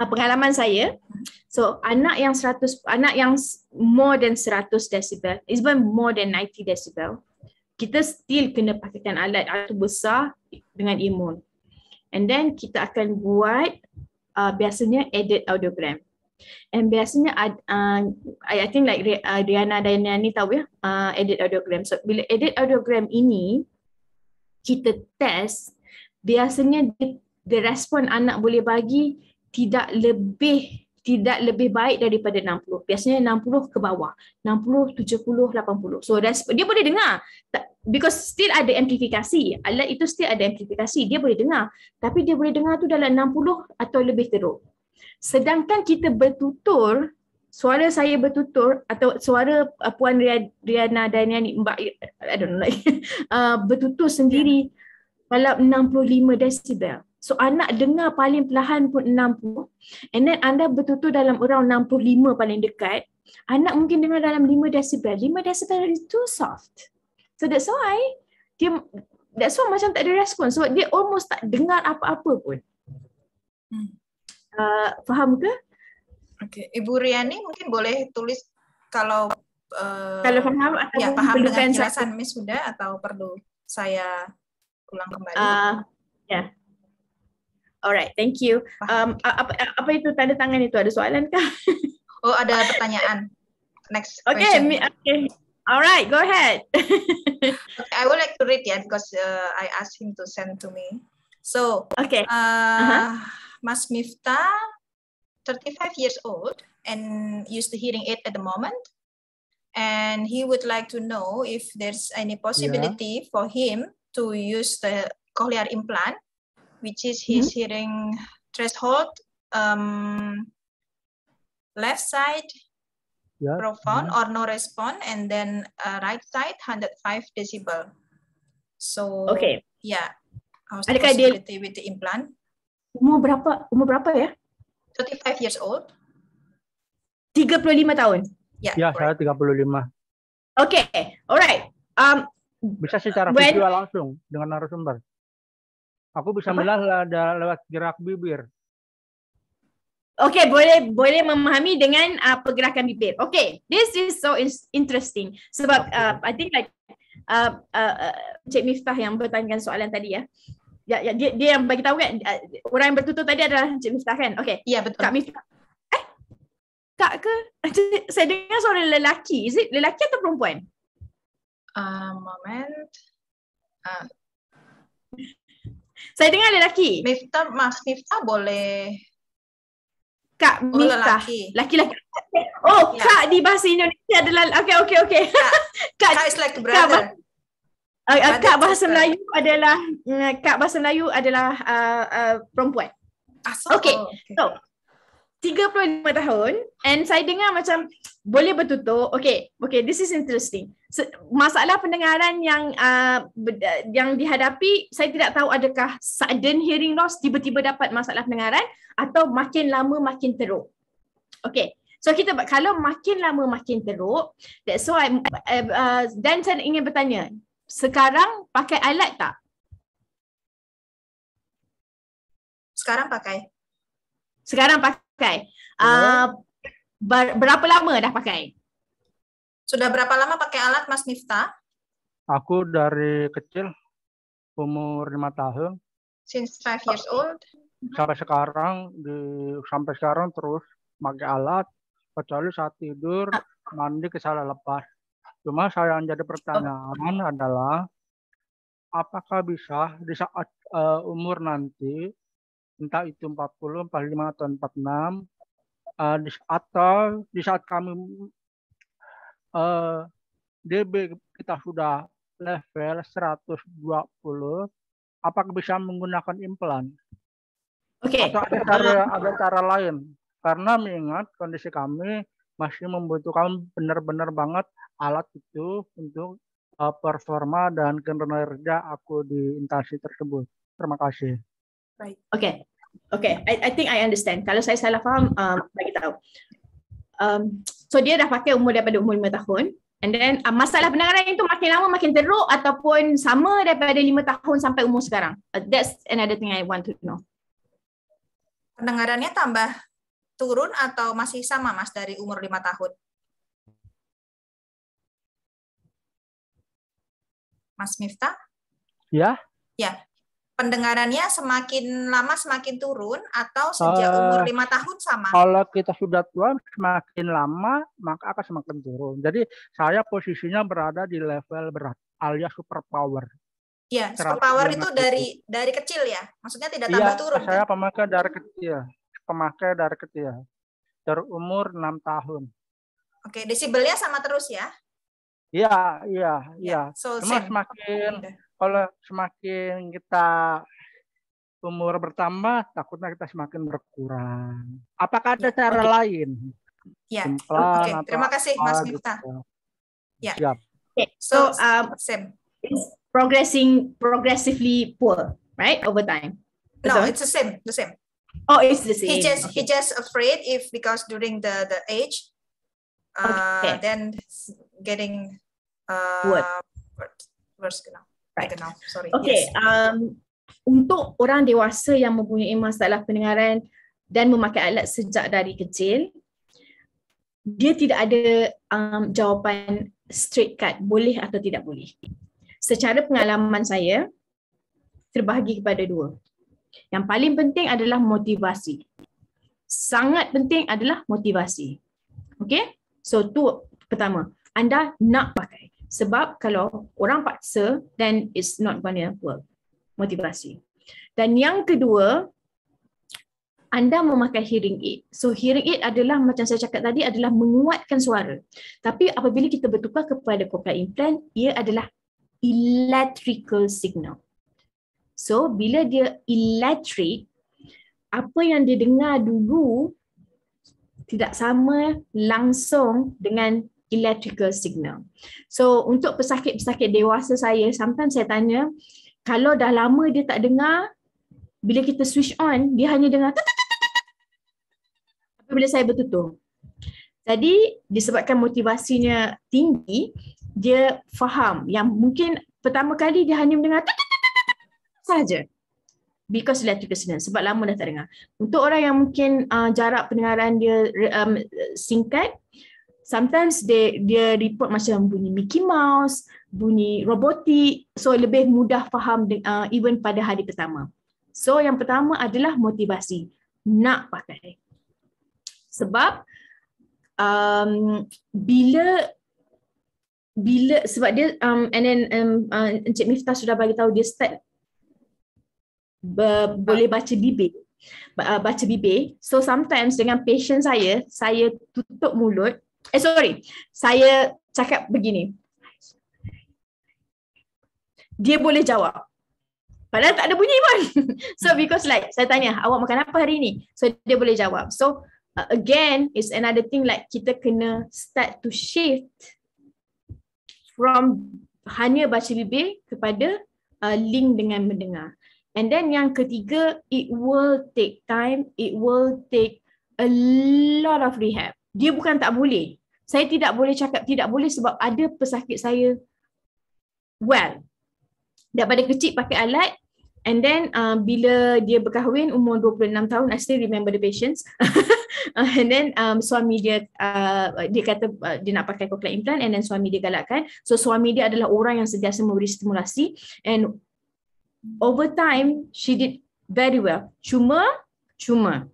ah, pengalaman saya hmm. so anak yang 100 anak yang more than 100 decibel even more than 90 decibel kita still kena pakaikan alat atau ah besar dengan imun. And then kita akan buat uh, biasanya edit audiogram. And biasanya uh, I think like Diana uh, dan ni tahu ya uh, edit audiogram. So bila edit audiogram ini kita test biasanya the, the respon anak boleh bagi tidak lebih tidak lebih baik daripada 60. Biasanya 60 ke bawah. 60, 70, 80. So that's, dia boleh dengar. Because still ada amplifikasi. Alat itu still ada amplifikasi. Dia boleh dengar. Tapi dia boleh dengar tu dalam 60 atau lebih teruk. Sedangkan kita bertutur, suara saya bertutur atau suara uh, Puan Riana Dayani, Mbak, I don't know, (laughs) uh, bertutur sendiri ya. dalam 65 decibel. So anak dengar paling perlahan pun 60 and then anda bertutur dalam orang 65 paling dekat anak mungkin dengar dalam 5 desibel, 5 desibel is too soft. So that's why dia that's why macam tak ada respon. So dia almost tak dengar apa-apa pun. Hmm. Uh, faham ke? Okay. Ibu Riani mungkin boleh tulis kalau uh, kalau faham atau ya, faham dengan penjelasan Miss Huda atau perlu saya ulang kembali? Uh, ya. Yeah. All right, thank you. Um, apa, apa itu tanda tangan itu? Ada soalan kah? (laughs) oh, ada pertanyaan. Next Okay, okay. All right, go ahead. (laughs) okay, I would like to read, yeah, because uh, I asked him to send to me. So, okay. Uh, uh-huh. Mas Mifta, 35 years old and used hearing aid at the moment. And he would like to know if there's any possibility yeah. for him to use the cochlear implant which is his mm-hmm. hearing threshold um, left side yeah. profound mm-hmm. or no response and then uh, right side 105 decibel so okay yeah Adakah dia with the implant? Umur berapa? Umur berapa ya? 35 years old. 35 tahun. Ya. Yeah, ya, saya 35. Okay. Alright. Um bisa secara when, visual langsung dengan narasumber. Aku bisa melah lah lewat gerak bibir. Okay, boleh boleh memahami dengan uh, pergerakan bibir. Okay, this is so interesting. Sebab uh, I think like uh, uh, uh Cik Miftah yang bertanyakan soalan tadi ya. Ya, ya dia, dia yang bagi tahu kan uh, orang yang bertutur tadi adalah Cik Miftah kan? Okay. Iya yeah, betul. Kak Miftah. Eh, kak ke? (laughs) Saya dengar suara lelaki. Is it lelaki atau perempuan? Uh, moment. Uh, saya dengar lelaki. Miftah, Mas Miftah boleh. Kak Miftah. Oh, lelaki. Ya. laki Oh, yeah. Kak di bahasa Indonesia adalah. Okay, okay, okay. Kak, (laughs) kak, kak is like eh, eh, brother. Kak, Uh, uh, kak bahasa Melayu adalah uh, kak bahasa Melayu adalah uh, uh, perempuan. Asal. Ah, okay. okay. So, 35 tahun and saya dengar macam boleh bertutur. Okay, okay, this is interesting. So, masalah pendengaran yang uh, uh, yang dihadapi, saya tidak tahu adakah sudden hearing loss tiba-tiba dapat masalah pendengaran atau makin lama makin teruk. Okay, so kita kalau makin lama makin teruk, that's why, uh, uh, dan uh, saya ingin bertanya, sekarang pakai alat tak? Sekarang pakai. Sekarang pakai. pakai. Uh, ber, berapa lama dah pakai? Sudah berapa lama pakai alat Mas Nifta? Aku dari kecil, umur lima tahun. Since five years old? Sampai sekarang, di, sampai sekarang terus pakai alat, kecuali saat tidur, ah. mandi, kesalah lepas. Cuma saya yang jadi pertanyaan adalah apakah bisa di saat uh, umur nanti entah itu 40, 45 atau 46 uh, eh, di, atau di saat kami uh, eh, DB kita sudah level 120 apakah bisa menggunakan implan? Oke. Okay. Atau ada cara ada cara lain? Karena mengingat kondisi kami masih membutuhkan benar-benar banget alat itu untuk uh, performa dan kinerja aku di instansi tersebut. Terima kasih. Right. Okay. Okay. I, I think I understand. Kalau saya salah faham, um, bagi tahu. Um, so dia dah pakai umur daripada umur lima tahun. And then uh, masalah pendengaran itu makin lama makin teruk ataupun sama daripada lima tahun sampai umur sekarang. Uh, that's another thing I want to know. Pendengarannya tambah turun atau masih sama mas dari umur lima tahun? Mas Miftah? Ya. Ya, pendengarannya semakin lama semakin turun atau sejak uh, umur lima tahun sama? Kalau kita sudah tua semakin lama maka akan semakin turun. Jadi saya posisinya berada di level berat alias superpower. Ya, superpower itu dari dari kecil ya. Maksudnya tidak iya, tambah ya, turun. saya kan? pemakai dari kecil. Pemakai dari kecil. Dari umur enam tahun. Oke, desibelnya sama terus ya? Iya, iya, ya, iya. Ya, so semakin kalau semakin kita umur bertambah, takutnya kita semakin berkurang. Apakah ada ya, cara okay. lain? Ya, oke. Okay. Terima kasih Mas gitu. Miftah. Gitu. Ya. Siap. Okay. So, um, Sam. It's progressing progressively poor, right, over time. No, it's the same. The same. Oh, it's the same. He just okay. he just afraid if because during the the age, uh, okay. then getting uh, Worse, worse, you right. now. Sorry. Okay. Yes. Um, untuk orang dewasa yang mempunyai masalah pendengaran dan memakai alat sejak dari kecil, dia tidak ada um, jawapan straight cut boleh atau tidak boleh. Secara pengalaman saya terbahagi kepada dua. Yang paling penting adalah motivasi. Sangat penting adalah motivasi. Okay, so tu pertama anda nak pakai. Sebab kalau orang paksa, then it's not gonna work. Motivasi. Dan yang kedua, anda memakai hearing aid. So hearing aid adalah macam saya cakap tadi adalah menguatkan suara. Tapi apabila kita bertukar kepada cochlear implant, ia adalah electrical signal. So bila dia electric, apa yang dia dengar dulu tidak sama langsung dengan electrical signal. So untuk pesakit-pesakit dewasa saya, sometimes saya tanya, kalau dah lama dia tak dengar, bila kita switch on, dia hanya dengar (laughs) bila saya bertutur. Jadi disebabkan motivasinya tinggi, dia faham yang mungkin pertama kali dia hanya mendengar (laughs) sahaja, because electrical signal sebab lama dah tak dengar. Untuk orang yang mungkin uh, jarak pendengaran dia um, singkat, sometimes dia dia report macam bunyi Mickey Mouse, bunyi robotik. So lebih mudah faham uh, even pada hari pertama. So yang pertama adalah motivasi nak pakai. Sebab um, bila bila sebab dia um, and then um, uh, Encik Miftah sudah bagi tahu dia start be, boleh baca bibir uh, baca bibir. So sometimes dengan patient saya, saya tutup mulut Eh sorry, saya cakap begini. Dia boleh jawab. Padahal tak ada bunyi pun. (laughs) so because like saya tanya, awak makan apa hari ini? So dia boleh jawab. So uh, again, it's another thing like kita kena start to shift from hanya baca bibir kepada uh, link dengan mendengar. And then yang ketiga, it will take time. It will take a lot of rehab dia bukan tak boleh. Saya tidak boleh cakap tidak boleh sebab ada pesakit saya well. Daripada kecil pakai alat and then uh, bila dia berkahwin umur 26 tahun I still remember the patients. (laughs) Uh, and then um, suami dia uh, dia kata uh, dia nak pakai cochlear implant and then suami dia galakkan. So suami dia adalah orang yang sentiasa memberi stimulasi and over time she did very well. Cuma cuma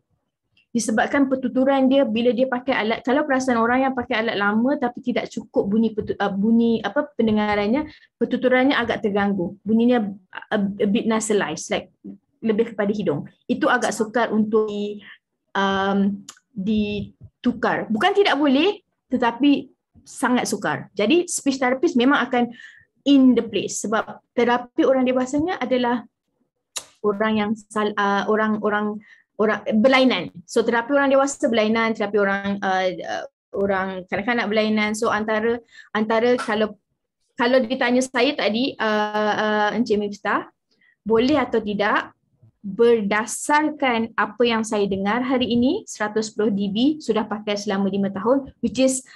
disebabkan pertuturan dia bila dia pakai alat kalau perasaan orang yang pakai alat lama tapi tidak cukup bunyi uh, bunyi apa pendengarannya pertuturannya agak terganggu bunyinya uh, a, bit nasalized like lebih kepada hidung itu agak sukar untuk di um, ditukar bukan tidak boleh tetapi sangat sukar jadi speech therapist memang akan in the place sebab terapi orang dewasanya adalah orang yang uh, orang orang orang berlainan. So terapi orang dewasa berlainan, terapi orang uh, uh, orang kanak-kanak berlainan. So antara antara kalau kalau ditanya saya tadi uh, uh, Encik Miftah, boleh atau tidak berdasarkan apa yang saya dengar hari ini 110 dB sudah pakai selama 5 tahun which is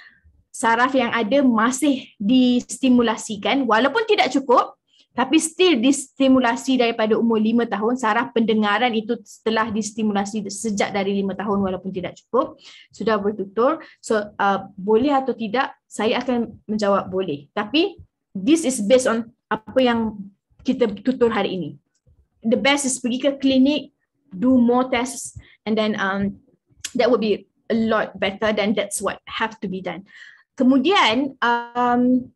saraf yang ada masih distimulasikan walaupun tidak cukup tapi still distimulasi daripada umur lima tahun saraf pendengaran itu setelah distimulasi sejak dari lima tahun walaupun tidak cukup sudah bertutur so uh, boleh atau tidak saya akan menjawab boleh tapi this is based on apa yang kita tutur hari ini the best is pergi ke klinik do more tests and then um that would be a lot better than that's what have to be done kemudian um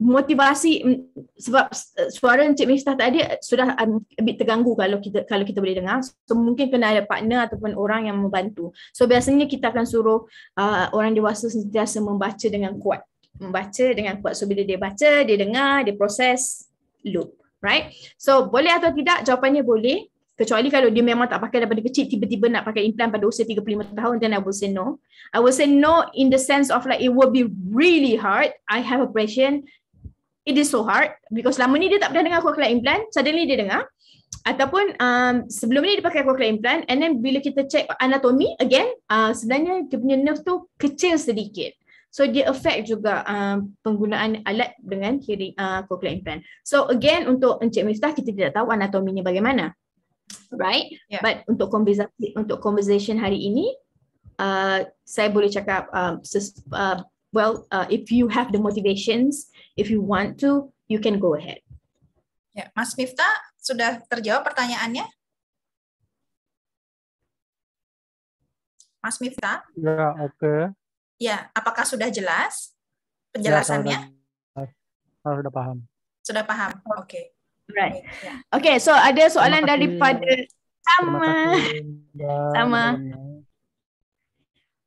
motivasi mm, sebab eh, suara Encik Miftah tadi sudah um, a bit terganggu kalau kita kalau kita boleh dengar so mungkin kena ada partner ataupun orang yang membantu so biasanya kita akan suruh uh, orang dewasa sentiasa membaca dengan kuat membaca dengan kuat so bila dia baca dia dengar dia proses loop right so boleh atau tidak jawapannya boleh kecuali kalau dia memang tak pakai daripada kecil tiba-tiba nak pakai implant pada usia 35 tahun then I will say no. I will say no in the sense of like it will be really hard. I have a patient it is so hard because selama ni dia tak pernah dengar cochlear implant suddenly dia dengar ataupun um, sebelum ni dia pakai cochlear implant and then bila kita check anatomy again uh, sebenarnya dia punya nerve tu kecil sedikit so dia affect juga uh, penggunaan alat dengan hearing uh, cochlear implant so again untuk Encik Miftah kita tidak tahu anatominya bagaimana right yeah. but untuk conversation untuk conversation hari ini uh, saya boleh cakap uh, ses- uh, well uh, if you have the motivations if you want to, you can go ahead. Ya, Mas Mifta sudah terjawab pertanyaannya? Mas Mifta? Ya, oke. Okay. Ya, apakah sudah jelas ya, penjelasannya? Ya, sudah, sudah paham. Sudah paham. Oke. Okay. Right. Oke, ya. okay, so ada soalan daripada sama. Sama.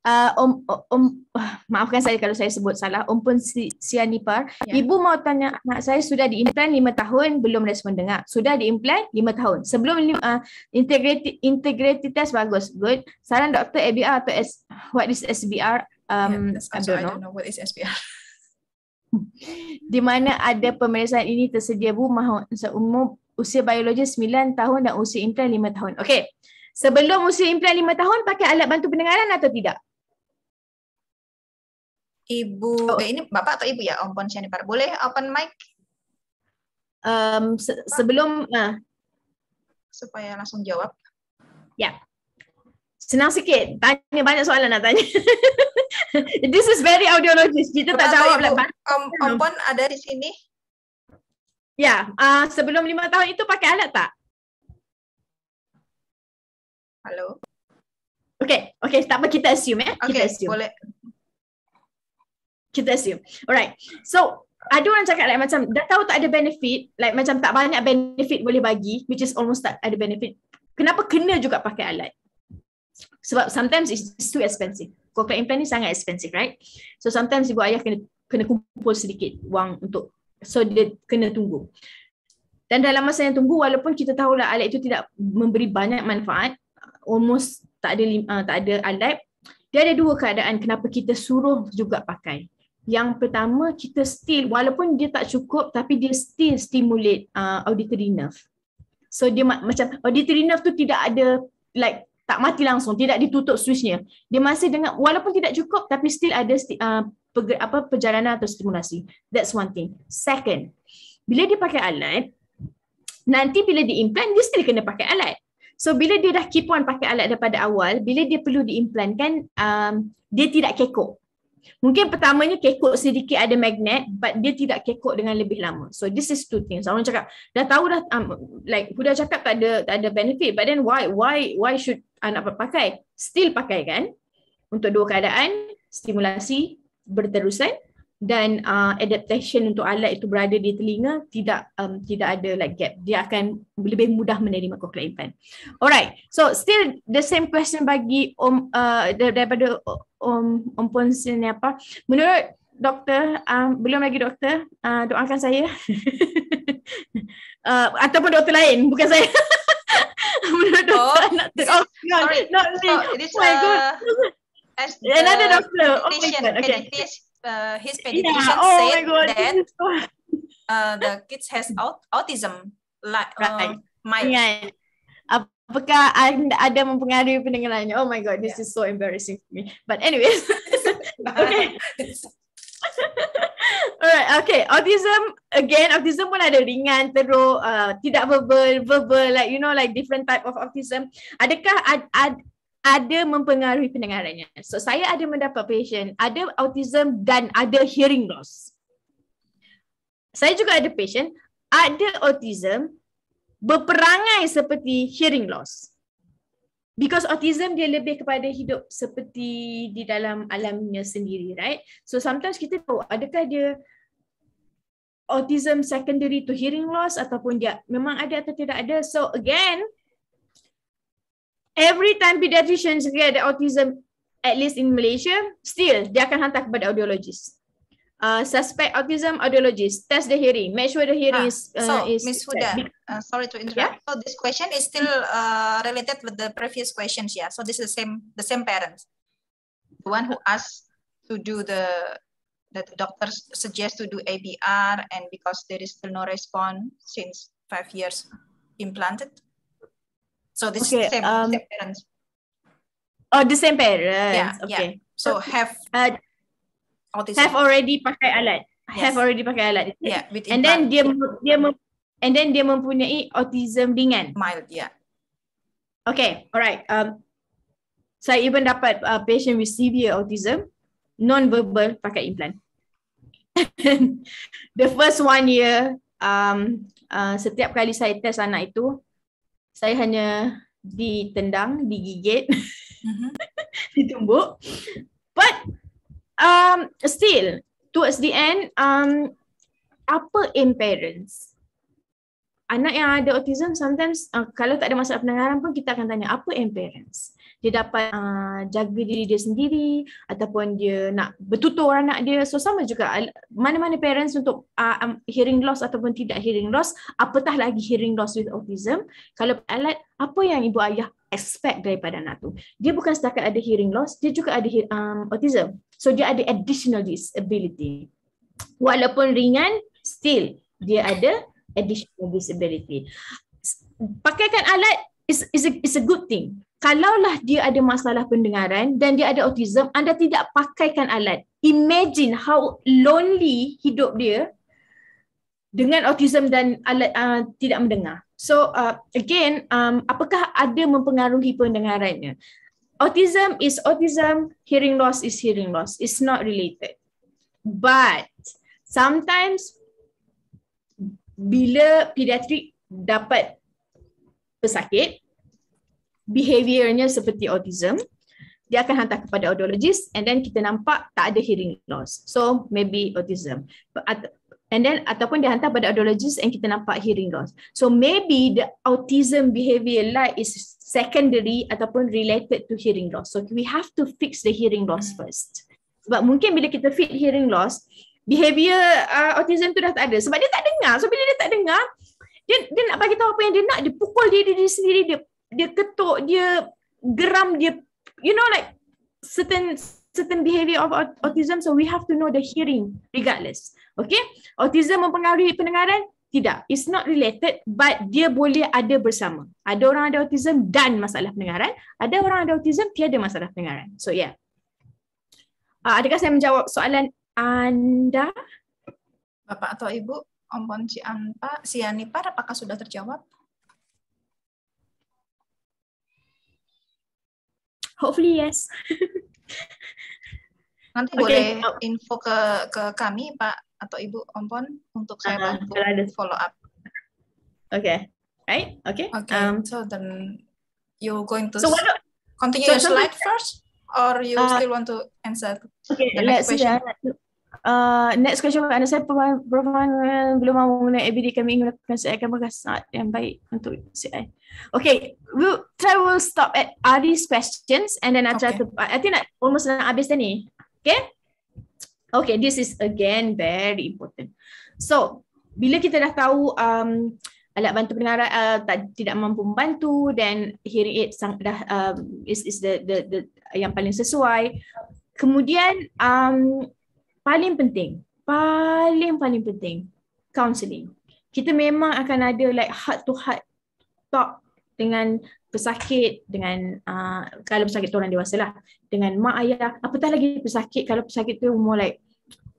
uh, Om, Om uh, maafkan saya kalau saya sebut salah Om pun si, Sianipar. Ya. Ibu mau tanya anak saya sudah diimplan 5 tahun belum respon dengar. Sudah diimplan 5 tahun. Sebelum uh, ah, integrity integrity test bagus. Good. Saran doktor ABR atau S, what is SBR? Um, yeah, I, don't know. what is SBR. (laughs) Di mana ada pemeriksaan ini tersedia Bu Mahu seumur usia biologi 9 tahun dan usia implan 5 tahun. Okey. Sebelum usia implan 5 tahun pakai alat bantu pendengaran atau tidak? Ibu, oh. eh, ini Bapak atau Ibu ya, Om Pon Ponsianipar? Boleh open mic? Um, se sebelum, uh. supaya langsung jawab. Ya, senang sikit. Tanya banyak soalan nak tanya. (laughs) This is very audiologist. Kita Bapak tak jawab lah. Om, Om Pon ada di sini? Ya, uh, sebelum lima tahun itu pakai alat tak? Halo? Okay, okay, tak apa kita assume ya. Eh. Okay, kita assume. boleh kita assume. Alright. So, ada orang cakap like macam dah tahu tak ada benefit, like macam tak banyak benefit boleh bagi, which is almost tak ada benefit. Kenapa kena juga pakai alat? Sebab sometimes it's too expensive. Cochlear implant ni sangat expensive, right? So sometimes ibu ayah kena kena kumpul sedikit wang untuk so dia kena tunggu. Dan dalam masa yang tunggu walaupun kita tahu lah alat itu tidak memberi banyak manfaat, almost tak ada uh, tak ada alat, dia ada dua keadaan kenapa kita suruh juga pakai yang pertama kita still walaupun dia tak cukup tapi dia still stimulate uh, auditory nerve so dia ma- macam auditory nerve tu tidak ada like tak mati langsung tidak ditutup switchnya dia masih dengan walaupun tidak cukup tapi still ada sti- uh, perger- apa perjalanan atau stimulasi that's one thing second bila dia pakai alat nanti bila dia implant dia still kena pakai alat So bila dia dah keep on pakai alat daripada awal, bila dia perlu diimplankan, um, dia tidak kekok mungkin pertamanya kekok sedikit ada magnet but dia tidak kekok dengan lebih lama so this is two things orang cakap dah tahu dah um, like Huda cakap tak ada tak ada benefit but then why why why should anak pakai still pakai kan untuk dua keadaan stimulasi berterusan dan uh, adaptation untuk alat itu berada di telinga tidak um, tidak ada like gap dia akan lebih mudah menerima cochlear implant. Alright, so still the same question bagi om uh, daripada om om Ponsin ni apa? Menurut doktor um, belum lagi doktor uh, doakan saya (laughs) uh, ataupun doktor lain bukan saya. (laughs) Menurut doktor oh, not, oh, no, sorry, not me. Oh, this, oh my uh, god. (laughs) Another doctor. Oh Okay uh, his pediatrician yeah. oh said God, that so... uh, the kids has aut- autism. Like, uh, right. my... yeah. Apakah anda ada mempengaruhi pendengarannya? Oh my God, this yeah. is so embarrassing for me. But anyways. (laughs) okay. (laughs) Alright, okay. Autism, again, autism pun ada ringan, teruk, uh, tidak verbal, verbal, like you know, like different type of autism. Adakah ad, ad, ada mempengaruhi pendengarannya. So saya ada mendapat patient ada autism dan ada hearing loss. Saya juga ada patient ada autism berperangai seperti hearing loss. Because autism dia lebih kepada hidup seperti di dalam alamnya sendiri, right? So sometimes kita tahu adakah dia autism secondary to hearing loss ataupun dia memang ada atau tidak ada. So again, every time pediatricians get autism, at least in Malaysia, still dia akan hantar kepada audiologist. Uh, suspect autism audiologist test the hearing make sure the hearing ah, is uh, so Miss Huda uh, sorry to interrupt yeah? so this question is still uh, related with the previous questions yeah so this is the same the same parents the one who asked to do the that the doctor suggests to do ABR and because there is still no response since five years implanted So this okay, is the same, um, same parents. Oh, the same parents. Yeah. Okay. Yeah. So have uh, all have already pakai alat. Yes. Have already pakai alat. Yeah. And then dia dia mem, and then dia mempunyai autism ringan. Mild. Yeah. Okay. alright. Um, saya so even dapat uh, patient with severe autism, non-verbal pakai implant. (laughs) the first one year, um, uh, setiap kali saya test anak itu, saya hanya ditendang, digigit, mm-hmm. (laughs) ditumbuk. But um, still, towards the end, um, apa aim parents? Anak yang ada autism sometimes uh, kalau tak ada masalah pendengaran pun kita akan tanya apa aim parents? Mm dia dapat uh, jaga diri dia sendiri ataupun dia nak bertutur anak dia so sama juga mana-mana parents untuk uh, um, hearing loss ataupun tidak hearing loss apatah lagi hearing loss with autism kalau alat apa yang ibu ayah expect daripada anak tu dia bukan setakat ada hearing loss dia juga ada um, autism so dia ada additional disability walaupun ringan still dia ada additional disability pakaikan alat is is a, is a good thing kalaulah dia ada masalah pendengaran dan dia ada autism, anda tidak pakaikan alat. Imagine how lonely hidup dia dengan autism dan alat uh, tidak mendengar. So uh, again, um, apakah ada mempengaruhi pendengarannya? Autism is autism, hearing loss is hearing loss. It's not related. But sometimes bila pediatric dapat pesakit behaviornya seperti autism dia akan hantar kepada audiologist and then kita nampak tak ada hearing loss so maybe autism and then ataupun dia hantar pada audiologist and kita nampak hearing loss so maybe the autism behavior like is secondary ataupun related to hearing loss so we have to fix the hearing loss hmm. first sebab mungkin bila kita fix hearing loss behavior uh, autism tu dah tak ada sebab dia tak dengar so bila dia tak dengar dia, dia nak bagi tahu apa yang dia nak dia pukul diri dia sendiri dia dia ketuk, dia geram, dia you know like certain certain behavior of autism so we have to know the hearing regardless. Okay? Autism mempengaruhi pendengaran? Tidak. It's not related but dia boleh ada bersama. Ada orang ada autism dan masalah pendengaran. Ada orang ada autism tiada masalah pendengaran. So yeah. Uh, adakah saya menjawab soalan anda? Bapak atau Ibu, Om Bonci Anpa, Sianipar, apakah sudah terjawab? Hopefully yes. Nanti okay. boleh info ke ke kami Pak atau Ibu Ompon untuk saya uh-huh. bantu uh, ada. follow up. Okay. Right? Okay. okay. Um, so then you going to so what, continue so your slide first or you uh, still want to answer okay, the next let's question? See, uh, Uh, next question anda saya perempuan belum mahu guna ABD kami ingin melakukan saya akan sangat yang baik untuk saya. Okay, we'll try will stop at Adi's questions and then I try okay. to I think nak almost nak habis dah ni. Okay? Okay, this is again very important. So, bila kita dah tahu um, alat bantu pendengaran uh, tak tidak mampu membantu dan hearing aid sang, dah um, is is the, the the the yang paling sesuai. Kemudian um, paling penting, paling paling penting, counseling. Kita memang akan ada like heart to heart talk dengan pesakit, dengan uh, kalau pesakit tu orang dewasa lah, dengan mak ayah, apatah lagi pesakit kalau pesakit tu umur like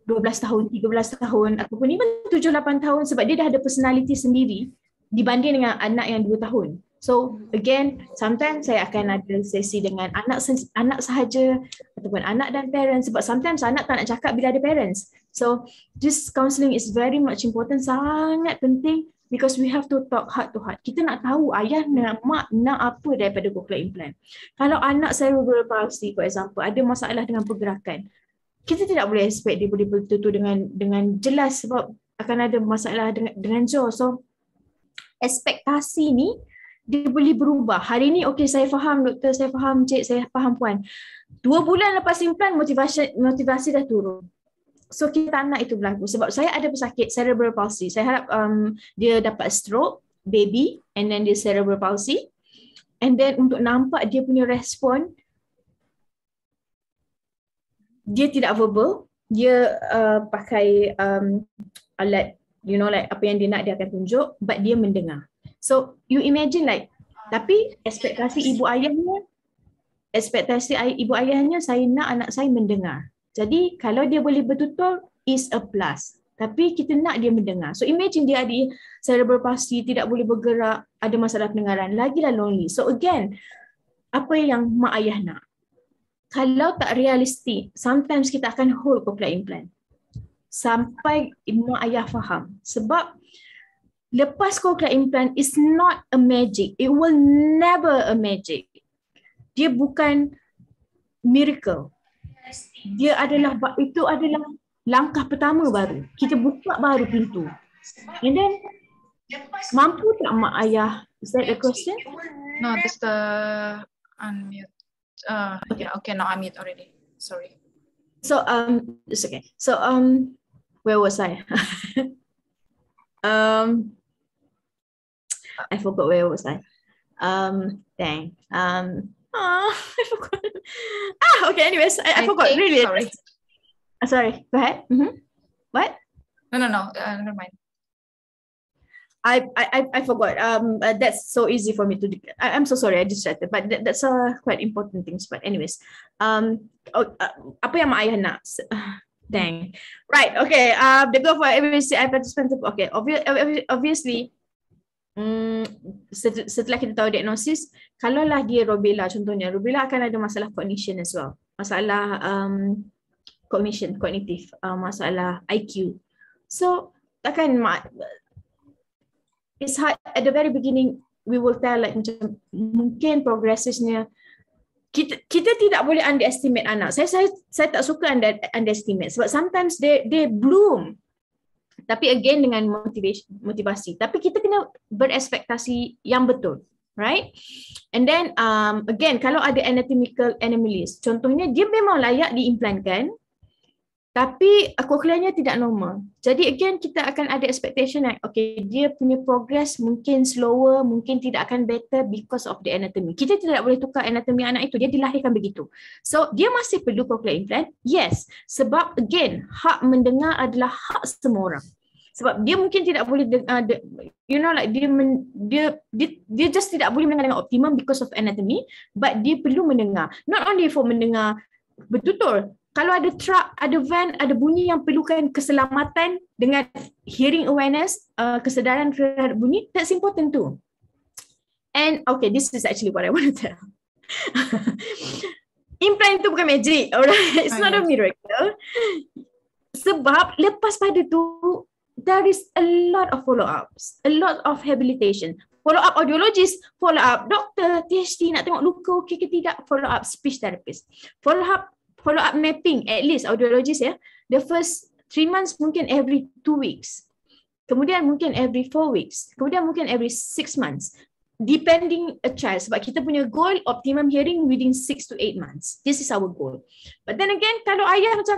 12 tahun, 13 tahun ataupun even 7-8 tahun sebab dia dah ada personality sendiri dibanding dengan anak yang 2 tahun. So again, sometimes saya akan ada sesi dengan anak anak sahaja ataupun anak dan parents sebab sometimes anak tak nak cakap bila ada parents. So this counselling is very much important, sangat penting because we have to talk heart to heart. Kita nak tahu ayah nak mak nak apa daripada cochlear implant. Kalau anak cerebral palsy for example, ada masalah dengan pergerakan. Kita tidak boleh expect dia boleh bertutur dengan dengan jelas sebab akan ada masalah dengan dengan jaw. So ekspektasi ni dia boleh berubah. Hari ni okey saya faham doktor, saya faham cik, saya faham puan. Dua bulan lepas simpan motivasi motivasi dah turun. So kita tak nak itu berlaku sebab saya ada pesakit cerebral palsy. Saya harap um, dia dapat stroke, baby and then dia cerebral palsy. And then untuk nampak dia punya respon dia tidak verbal, dia uh, pakai um, alat you know like apa yang dia nak dia akan tunjuk but dia mendengar. So you imagine like tapi ekspektasi ibu ayahnya ekspektasi ibu ayahnya saya nak anak saya mendengar. Jadi kalau dia boleh bertutur is a plus. Tapi kita nak dia mendengar. So imagine dia ada cerebral palsy, tidak boleh bergerak, ada masalah pendengaran, lagilah lonely. So again, apa yang mak ayah nak? Kalau tak realistik, sometimes kita akan hold cochlear implant. Sampai mak ayah faham. Sebab lepas cochlear implant is not a magic. It will never a magic. Dia bukan miracle. Dia adalah itu adalah langkah pertama baru. Kita buka baru pintu. And then mampu tak mak ayah? Is that the question? No, this uh unmute. Uh, yeah, okay, no, I'm mute already. Sorry. So um, it's okay. So um, where was I? (laughs) um, I forgot where it was I. Um, dang. Um, oh, (laughs) I forgot. ah, okay. Anyways, I, I, I forgot. Think, really. Sorry. Uh, ah, sorry. Go ahead. Mm-hmm. What? No, no, no. Uh, never mind. I, I, I forgot. Um, uh, that's so easy for me to. De- I, am so sorry. I distracted. But th- that's uh, quite important things. But anyways, um, oh, uh, apa yang mak ayah nak? (sighs) Dang. Right. Okay. Um, uh, the goal for every I participant. Okay. Obvi- obviously, Hmm, setelah kita tahu diagnosis, kalaulah dia rubella contohnya, rubella akan ada masalah cognition as well. Masalah um, cognition, kognitif, uh, masalah IQ. So, takkan it's hard at the very beginning we will tell like macam mungkin progressesnya kita kita tidak boleh underestimate anak. Saya saya saya tak suka under, underestimate sebab sometimes they they bloom tapi again dengan motivasi motivasi tapi kita kena berespektasi yang betul right and then um again kalau ada anatomical anomalies contohnya dia memang layak diimplankan tapi cochlearnya tidak normal jadi again kita akan ada expectation like okay dia punya progress mungkin slower mungkin tidak akan better because of the anatomy kita tidak boleh tukar anatomy anak itu dia dilahirkan begitu so dia masih perlu cochlear implant yes sebab again hak mendengar adalah hak semua orang sebab dia mungkin tidak boleh dengar uh, you know like dia, men, dia dia dia just tidak boleh mendengar dengan optimum because of anatomy but dia perlu mendengar not only for mendengar betul kalau ada truck ada van ada bunyi yang perlukan keselamatan dengan hearing awareness uh, kesedaran terhadap bunyi that's important too and okay this is actually what i want to tell (laughs) implant itu bukan magic alright it's not a miracle sebab lepas pada tu there is a lot of follow-ups, a lot of habilitation. Follow-up audiologist, follow-up doktor, THT nak tengok luka okey ke tidak, follow-up speech therapist. Follow-up follow-up mapping, at least audiologist ya. The first three months mungkin every two weeks. Kemudian mungkin every four weeks. Kemudian mungkin every six months. Depending a child. Sebab kita punya goal optimum hearing within six to eight months. This is our goal. But then again, kalau ayah macam,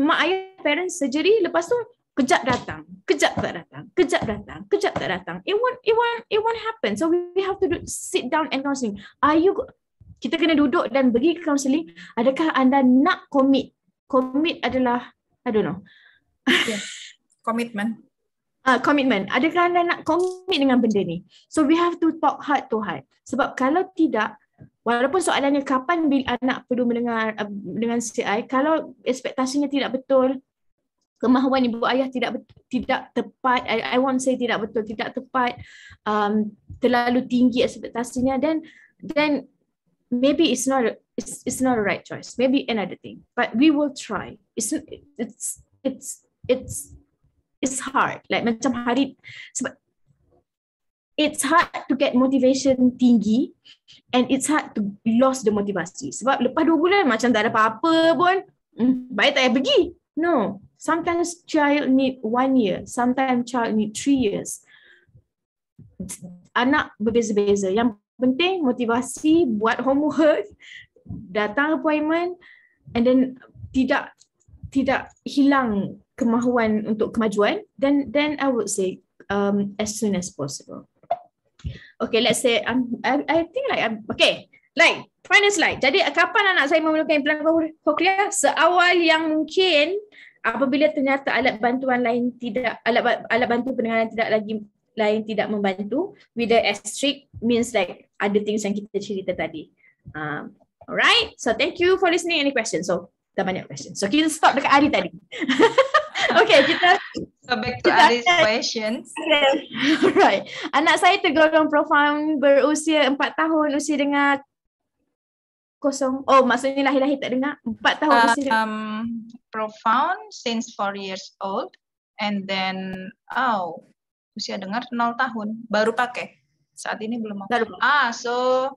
mak ayah parents surgery, lepas tu kejap datang, kejap tak datang, kejap datang, kejap tak datang. It won't, it won't, it won't happen. So we have to do, sit down and counseling. Are you, kita kena duduk dan pergi ke counseling. Adakah anda nak commit? Commit adalah, I don't know. Yes. Commitment. Ah, uh, Adakah anda nak commit dengan benda ni? So we have to talk heart to heart. Sebab kalau tidak, walaupun soalannya kapan bila anak perlu mendengar uh, dengan CI, kalau ekspektasinya tidak betul, kemahuan ibu ayah tidak tidak tepat I, I won't say tidak betul tidak tepat um, terlalu tinggi ekspektasinya dan then maybe it's not it's, it's not a right choice maybe another thing but we will try it's it's it's it's it's hard like macam hari sebab it's hard to get motivation tinggi and it's hard to lose the motivasi sebab lepas dua bulan macam tak ada apa-apa pun hmm, baik tak payah pergi no sometimes child need one year sometimes child need three years anak berbeza-beza yang penting motivasi buat homework datang appointment and then tidak tidak hilang kemahuan untuk kemajuan then then i would say um, as soon as possible okay let's say um, I, i think like I'm, um, okay like Final slide. Jadi kapan anak saya memerlukan implant cochlear? Seawal yang mungkin apabila ternyata alat bantuan lain tidak alat alat bantu pendengaran tidak lagi lain tidak membantu with the asterisk means like ada things yang kita cerita tadi um, alright so thank you for listening any questions so tak banyak questions so kita stop dekat Ari tadi (laughs) okay kita so back to Ari's questions okay. (laughs) alright anak saya tergolong profound berusia 4 tahun usia dengar kosong oh maksudnya lahir-lahir tak dengar empat tahun uh, um, profound since four years old and then oh usia dengar nol tahun baru pakai saat ini belum mau ah so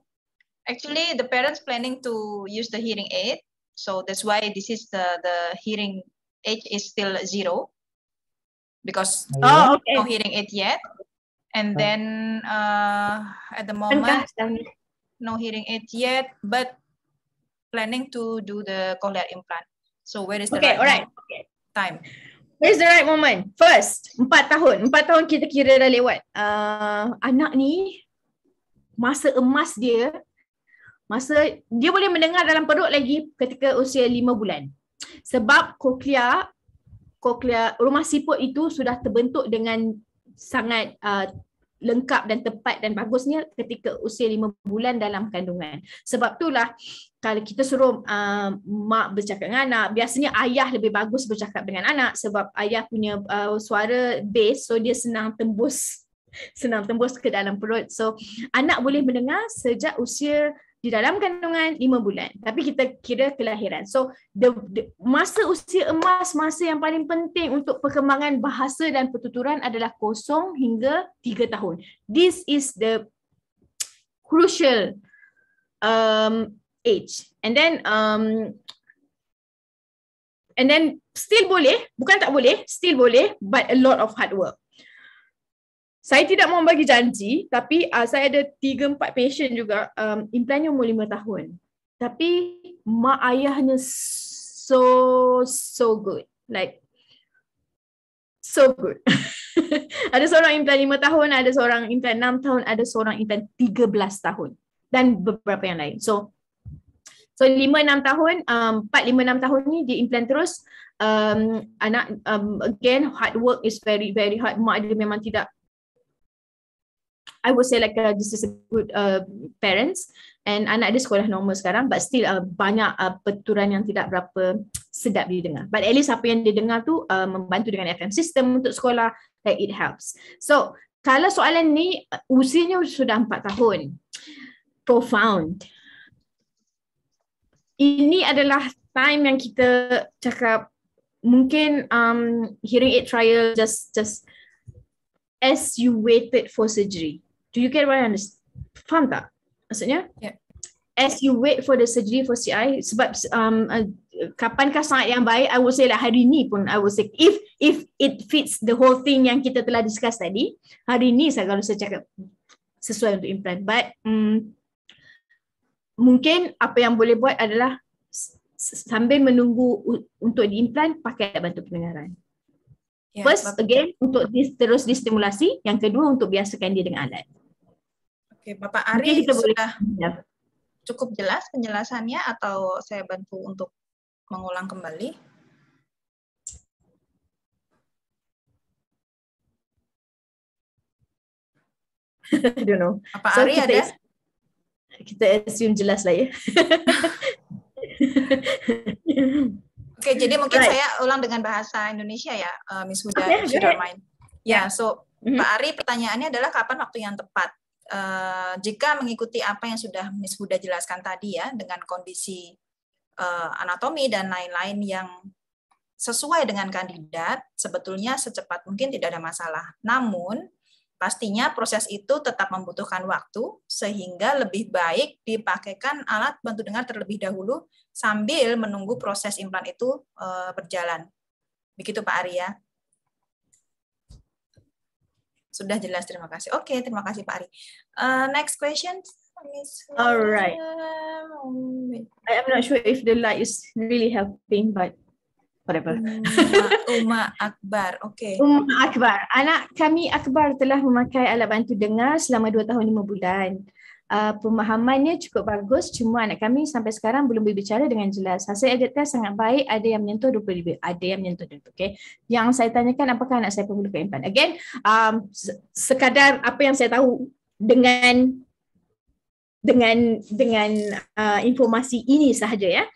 actually the parents planning to use the hearing aid so that's why this is the the hearing age is still zero because oh, oh okay. no hearing aid yet and oh. then uh, at the kan moment no hearing aid yet but planning to do the cochlear implant. So where is the okay, right, all right. Okay. time? Where's the right moment? First, empat tahun. Empat tahun kita kira dah lewat. Uh, anak ni, masa emas dia, masa dia boleh mendengar dalam perut lagi ketika usia lima bulan. Sebab koklia, koklia rumah siput itu sudah terbentuk dengan sangat uh, lengkap dan tepat dan bagusnya ketika usia lima bulan dalam kandungan. Sebab itulah kalau kita suruh uh, mak bercakap dengan anak biasanya ayah lebih bagus bercakap dengan anak sebab ayah punya uh, suara bass so dia senang tembus (laughs) senang tembus ke dalam perut so anak boleh mendengar sejak usia di dalam kandungan 5 bulan tapi kita kira kelahiran so the, the masa usia emas masa yang paling penting untuk perkembangan bahasa dan pertuturan adalah kosong hingga 3 tahun this is the crucial um age. And then um and then still boleh, bukan tak boleh, still boleh but a lot of hard work. Saya tidak mahu bagi janji tapi uh, saya ada tiga empat patient juga um implannya umur lima tahun. Tapi mak ayahnya so so good. Like so good. (laughs) ada seorang implan lima tahun, ada seorang implan enam tahun, ada seorang implan belas tahun dan beberapa yang lain. So So 5 6 tahun um 4 5 6 tahun ni dia implant terus um anak um, again hard work is very very hard mak dia memang tidak I would say like uh, this is a good uh, parents and anak dia sekolah normal sekarang but still uh, banyak uh, peturan yang tidak berapa sedap dia dengar. But at least apa yang dia dengar tu uh, membantu dengan FM system untuk sekolah that it helps. So kalau soalan ni uh, usianya sudah 4 tahun. Profound ini adalah time yang kita cakap mungkin um, hearing aid trial just just as you waited for surgery. Do you get what I understand? Faham tak? Maksudnya? Yeah. As you wait for the surgery for CI, sebab um, uh, kapankah saat yang baik, I would say like hari ni pun, I would say if if it fits the whole thing yang kita telah discuss tadi, hari ni saya kalau saya cakap sesuai untuk implant. But um, mungkin apa yang boleh buat adalah sambil menunggu untuk diimplan pakai bantu pendengaran. Yeah, First bapak. again untuk dis, terus distimulasi, yang kedua untuk biasakan dia dengan alat. Okey, okay, Bapak Ari kita sudah boleh. cukup jelas penjelasannya atau saya bantu untuk mengulang kembali? (laughs) I don't know. Bapak so, Ari ada? Is- kita assume jelas lah ya. (laughs) Oke, okay, jadi mungkin right. saya ulang dengan bahasa Indonesia ya, uh, Miss Huda, okay, Main. Ya, yeah, so mm-hmm. Pak Ari, pertanyaannya adalah kapan waktu yang tepat? Uh, jika mengikuti apa yang sudah Miss Huda jelaskan tadi ya, dengan kondisi uh, anatomi dan lain-lain yang sesuai dengan kandidat, sebetulnya secepat mungkin tidak ada masalah. Namun, Pastinya proses itu tetap membutuhkan waktu, sehingga lebih baik dipakaikan alat bantu dengar terlebih dahulu sambil menunggu proses implan itu eh, berjalan. Begitu Pak Arya. Sudah jelas, terima kasih. Oke, terima kasih Pak Ari. Uh, next question. All right. I am not sure if the light is really helping, but whatever. Uma, Uma Akbar. Okay. Uma Akbar. Anak kami Akbar telah memakai alat bantu dengar selama dua tahun lima bulan. Uh, pemahamannya cukup bagus cuma anak kami sampai sekarang belum berbicara dengan jelas. Hasil exit test sangat baik, ada yang menyentuh 20, ada yang menyentuh 20. Okay. Yang saya tanyakan apakah anak saya perlu ke implant? Again, um, sekadar apa yang saya tahu dengan dengan dengan uh, informasi ini sahaja ya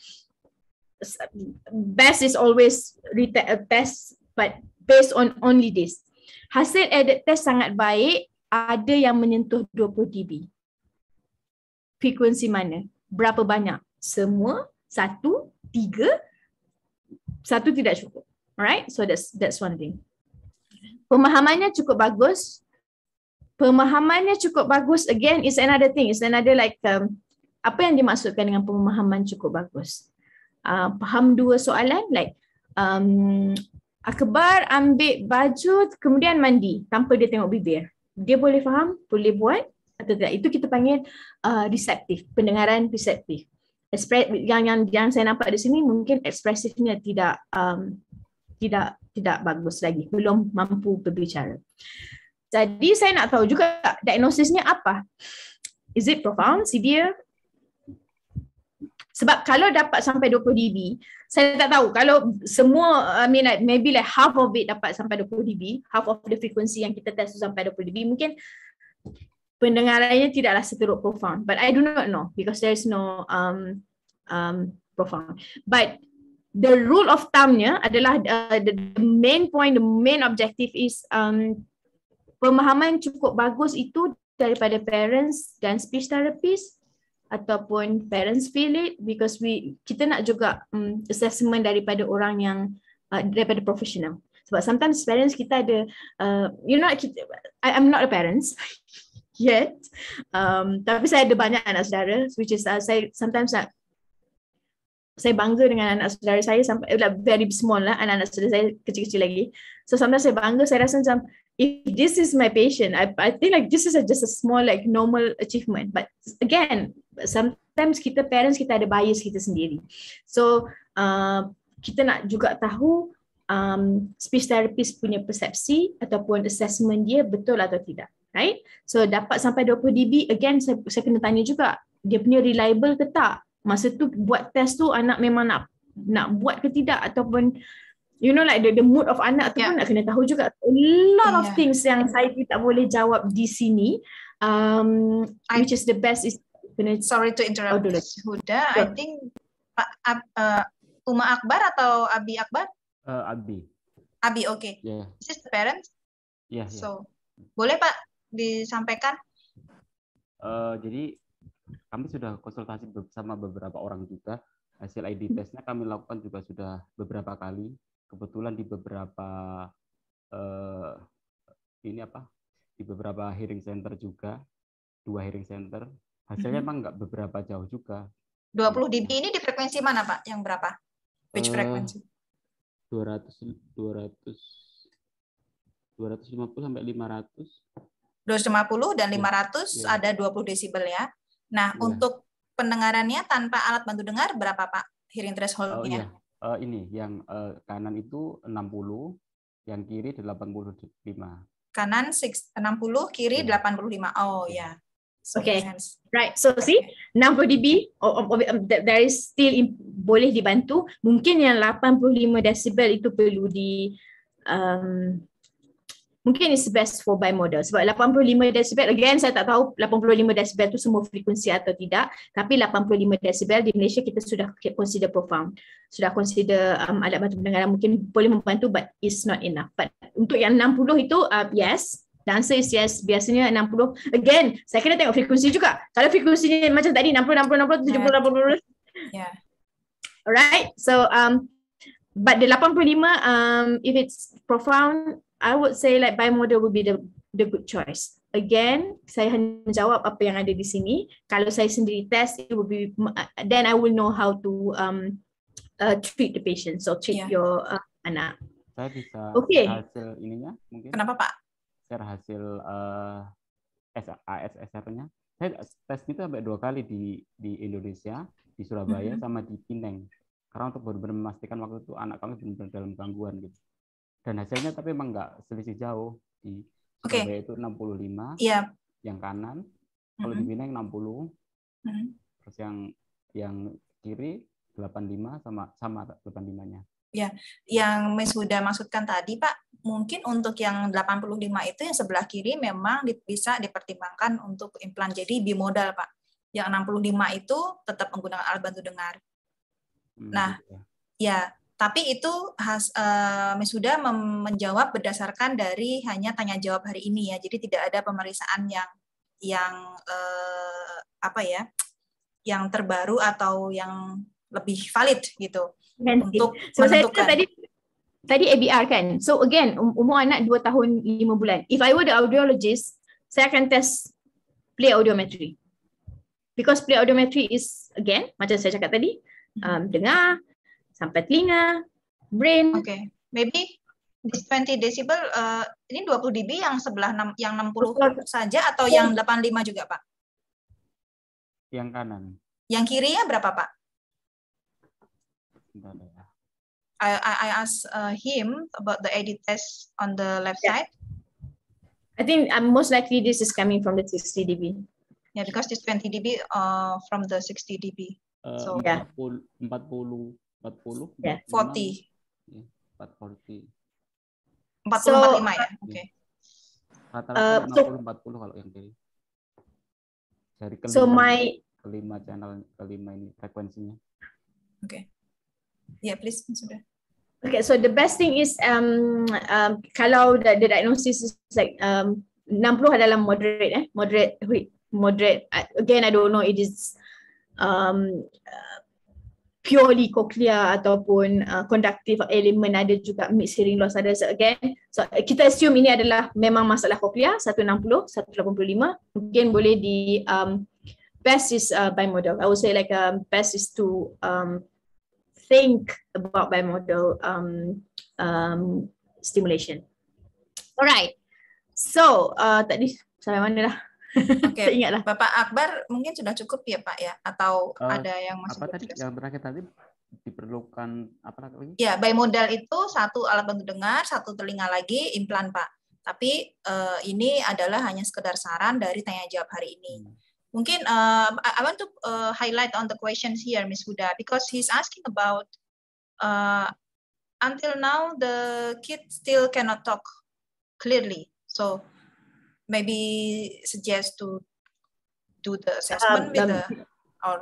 best is always a uh, test but based on only this. Hasil edit test sangat baik, ada yang menyentuh 20 dB. Frekuensi mana? Berapa banyak? Semua? Satu? Tiga? Satu tidak cukup. Alright, so that's that's one thing. Pemahamannya cukup bagus. Pemahamannya cukup bagus, again, is another thing. It's another like, um, apa yang dimaksudkan dengan pemahaman cukup bagus? Uh, faham dua soalan like um, Akbar ambil baju kemudian mandi tanpa dia tengok bibir. Dia boleh faham, boleh buat atau tidak. Itu kita panggil uh, reseptif, pendengaran reseptif. Express yang, yang yang saya nampak di sini mungkin ekspresifnya tidak um, tidak tidak bagus lagi, belum mampu berbicara. Jadi saya nak tahu juga diagnosisnya apa? Is it profound, severe sebab kalau dapat sampai 20 dB, saya tak tahu kalau semua, I mean like, maybe like half of it dapat sampai 20 dB, half of the frequency yang kita test tu sampai 20 dB, mungkin pendengarannya tidaklah seteruk profound. But I do not know because there is no um, um, profound. But the rule of thumbnya adalah uh, the main point, the main objective is um, pemahaman cukup bagus itu daripada parents dan speech therapist ataupun parents feel it because we kita nak juga um, assessment daripada orang yang uh, daripada profesional sebab sometimes parents kita ada uh, you know kita, I, I'm not a parents (laughs) yet um, tapi saya ada banyak anak saudara which is uh, saya sometimes nak saya bangga dengan anak saudara saya sampai eh, like very small lah anak-anak saudara saya kecil-kecil lagi so sometimes saya bangga saya rasa macam if this is my patient, I, I think like this is a, just a small like normal achievement. But again, sometimes kita parents kita ada bias kita sendiri. So uh, kita nak juga tahu um, speech therapist punya persepsi ataupun assessment dia betul atau tidak. Right? So dapat sampai 20 dB, again saya, saya kena tanya juga dia punya reliable ke tak? Masa tu buat test tu anak memang nak nak buat ke tidak ataupun you know like the, the mood of anak tu yeah. pun nak kena tahu juga a lot yeah. of things yang saya tidak boleh jawab di sini um I, which is the best is kena sorry to interrupt oh, Huda sure. I think uh, uh, Uma Akbar atau Abi Akbar uh, Abi Abi oke okay. yeah. this is the parents yeah, yeah. so boleh Pak disampaikan uh, jadi kami sudah konsultasi sama beberapa orang juga hasil ID testnya kami lakukan juga sudah beberapa kali kebetulan di beberapa uh, ini apa di beberapa hearing center juga dua hearing center hasilnya mm -hmm. emang nggak beberapa jauh juga 20 gitu. dB ini di frekuensi mana pak yang berapa which uh, frekuensi 200 200 250 sampai 500 250 dan 500 ya, ya. ada 20 desibel ya nah ya. untuk pendengarannya tanpa alat bantu dengar berapa pak hearing threshold-nya oh, ya uh, ini yang uh, kanan itu 60, yang kiri 85. Kanan 60, kiri yeah. Iya. 85. Oh iya. ya. Yeah. So okay. Right. So see, 60 dB oh, oh, oh um, there is still in, boleh dibantu. Mungkin yang 85 desibel itu perlu di um, mungkin it's best for model sebab 85 decibel again saya tak tahu 85 decibel tu semua frekuensi atau tidak tapi 85 decibel di Malaysia kita sudah consider profound sudah consider um, alat bantu pendengaran mungkin boleh membantu but it's not enough but untuk yang 60 itu uh, yes the answer is yes biasanya 60 again saya kena tengok frekuensi juga kalau frekuensinya macam tadi 60 60 60 70 80 80 Alright, so um, but the 85, um, if it's profound, I would say like buy model would be the the good choice. Again, saya hanya menjawab apa yang ada di sini. Kalau saya sendiri test, it will be uh, then I will know how to um uh, treat the patient. So treat yeah. your uh, anak. Saya bisa okay. hasil ininya mungkin. Kenapa Pak? Share hasil uh, ssr nya Saya tes itu sampai dua kali di di Indonesia, di Surabaya mm-hmm. sama di Pineng. Karena untuk benar-benar memastikan waktu itu anak kami benar-benar dalam gangguan gitu. dan hasilnya tapi emang nggak selisih jauh di okay. enam itu 65 yep. yang kanan kalau mm -hmm. di yang 60 mm -hmm. terus yang yang kiri 85 sama sama 85 nya ya yang Miss Huda maksudkan tadi Pak mungkin untuk yang 85 itu yang sebelah kiri memang bisa dipertimbangkan untuk implan jadi bimodal Pak yang 65 itu tetap menggunakan alat bantu dengar hmm, nah gitu ya. ya tapi itu has, uh, eh, sudah menjawab berdasarkan dari hanya tanya jawab hari ini ya. Jadi tidak ada pemeriksaan yang yang uh, apa ya, yang terbaru atau yang lebih valid gitu Nanti. untuk so, menentukan. Saya tadi tadi ABR kan. So again um, umur anak 2 tahun 5 bulan. If I were the audiologist, saya akan test play audiometry. Because play audiometry is again macam saya cakap tadi, um, dengar, sampai telinga, brain. Oke, okay. maybe this 20 decibel uh, ini 20 dB yang sebelah 6, yang 60 saja atau yang 85 iya. juga, Pak? Yang kanan. Yang kirinya berapa, Pak? Ya. I, I, I asked uh, him about the edit test on the left yeah. side. I think um, most likely this is coming from the 60 dB. Yeah, because this 20 dB uh, from the 60 dB. Uh, so, 40, yeah. 40 40. Ya, 40. 40. 45 ya. Oke. Rata-rata 40 uh, 40 kalau yang kiri. Dari kelima, so my kelima channel kelima ini frekuensinya. Oke. Okay. yeah, please sudah. Okay, so the best thing is um, um, kalau the, the diagnosis is like um, 60 adalah moderate eh moderate moderate again I don't know it is um, purely cochlear ataupun uh, conductive element ada juga mixed hearing loss ada so again so kita assume ini adalah memang masalah cochlear 160 185 mungkin boleh di um, best is uh, bimodal i would say like um, best is to um, think about bimodal um, um, stimulation alright so uh, tadi saya mana dah Oke. Okay. Bapak Akbar mungkin sudah cukup ya Pak ya atau uh, ada yang masih apa tadi yang terakhir tadi diperlukan apa lagi? Ya, by modal itu satu alat bantu dengar, satu telinga lagi implan Pak. Tapi uh, ini adalah hanya sekedar saran dari tanya jawab hari ini. Hmm. Mungkin uh, I want to uh, highlight on the questions here, Miss Huda, because he's asking about uh, until now the kid still cannot talk clearly. So maybe suggest to do the assessment um, with um, the, or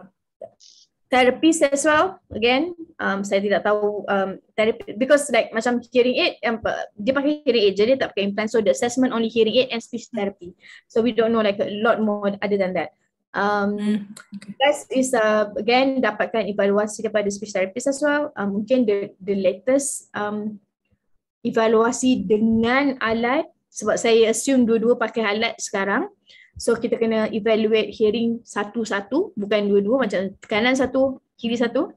therapist as well again um saya tidak tahu um therapy because like macam hearing aid um, dia pakai hearing aid jadi tak pakai implant so the assessment only hearing aid and speech therapy so we don't know like a lot more other than that um guys hmm, okay. is uh, again dapatkan evaluasi daripada speech therapist as well um, mungkin the the latest um evaluasi dengan alat sebab saya assume dua-dua pakai alat sekarang so kita kena evaluate hearing satu-satu bukan dua-dua macam kanan satu kiri satu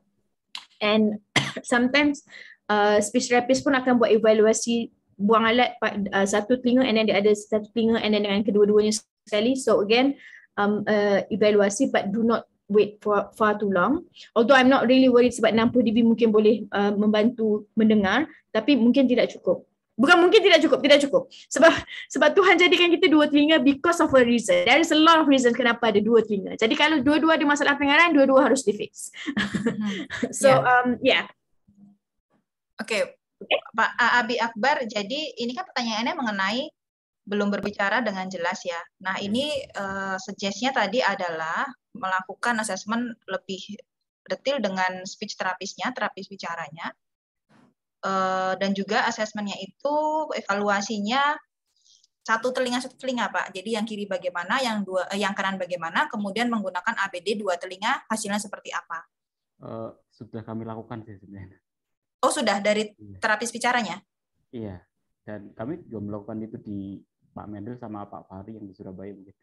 and (coughs) sometimes uh, speech therapist pun akan buat evaluasi buang alat uh, satu telinga and then dia ada satu telinga and then dengan kedua-duanya sekali so again um, uh, evaluasi but do not wait for far too long although I'm not really worried sebab 60 dB mungkin boleh uh, membantu mendengar tapi mungkin tidak cukup bukan mungkin tidak cukup, tidak cukup. Sebab sebab Tuhan jadikan kita dua telinga because of a reason. There is a lot of reason kenapa ada dua telinga. Jadi kalau dua-dua ada masalah pendengaran, dua-dua harus difix. Hmm. (laughs) so yeah. um yeah. Oke, okay. okay. Pak Abi Akbar. Jadi ini kan pertanyaannya mengenai belum berbicara dengan jelas ya. Nah ini uh, suggestnya tadi adalah melakukan assessment lebih detail dengan speech terapisnya, terapis bicaranya Eh, dan juga asesmennya itu evaluasinya satu telinga satu telinga pak jadi yang kiri bagaimana yang dua eh, yang kanan bagaimana kemudian menggunakan ABD dua telinga hasilnya seperti apa uh, sudah kami lakukan sih sebenarnya oh sudah dari iya. terapis bicaranya iya dan kami juga melakukan itu di Pak Mendel sama Pak Fahri yang di Surabaya mungkin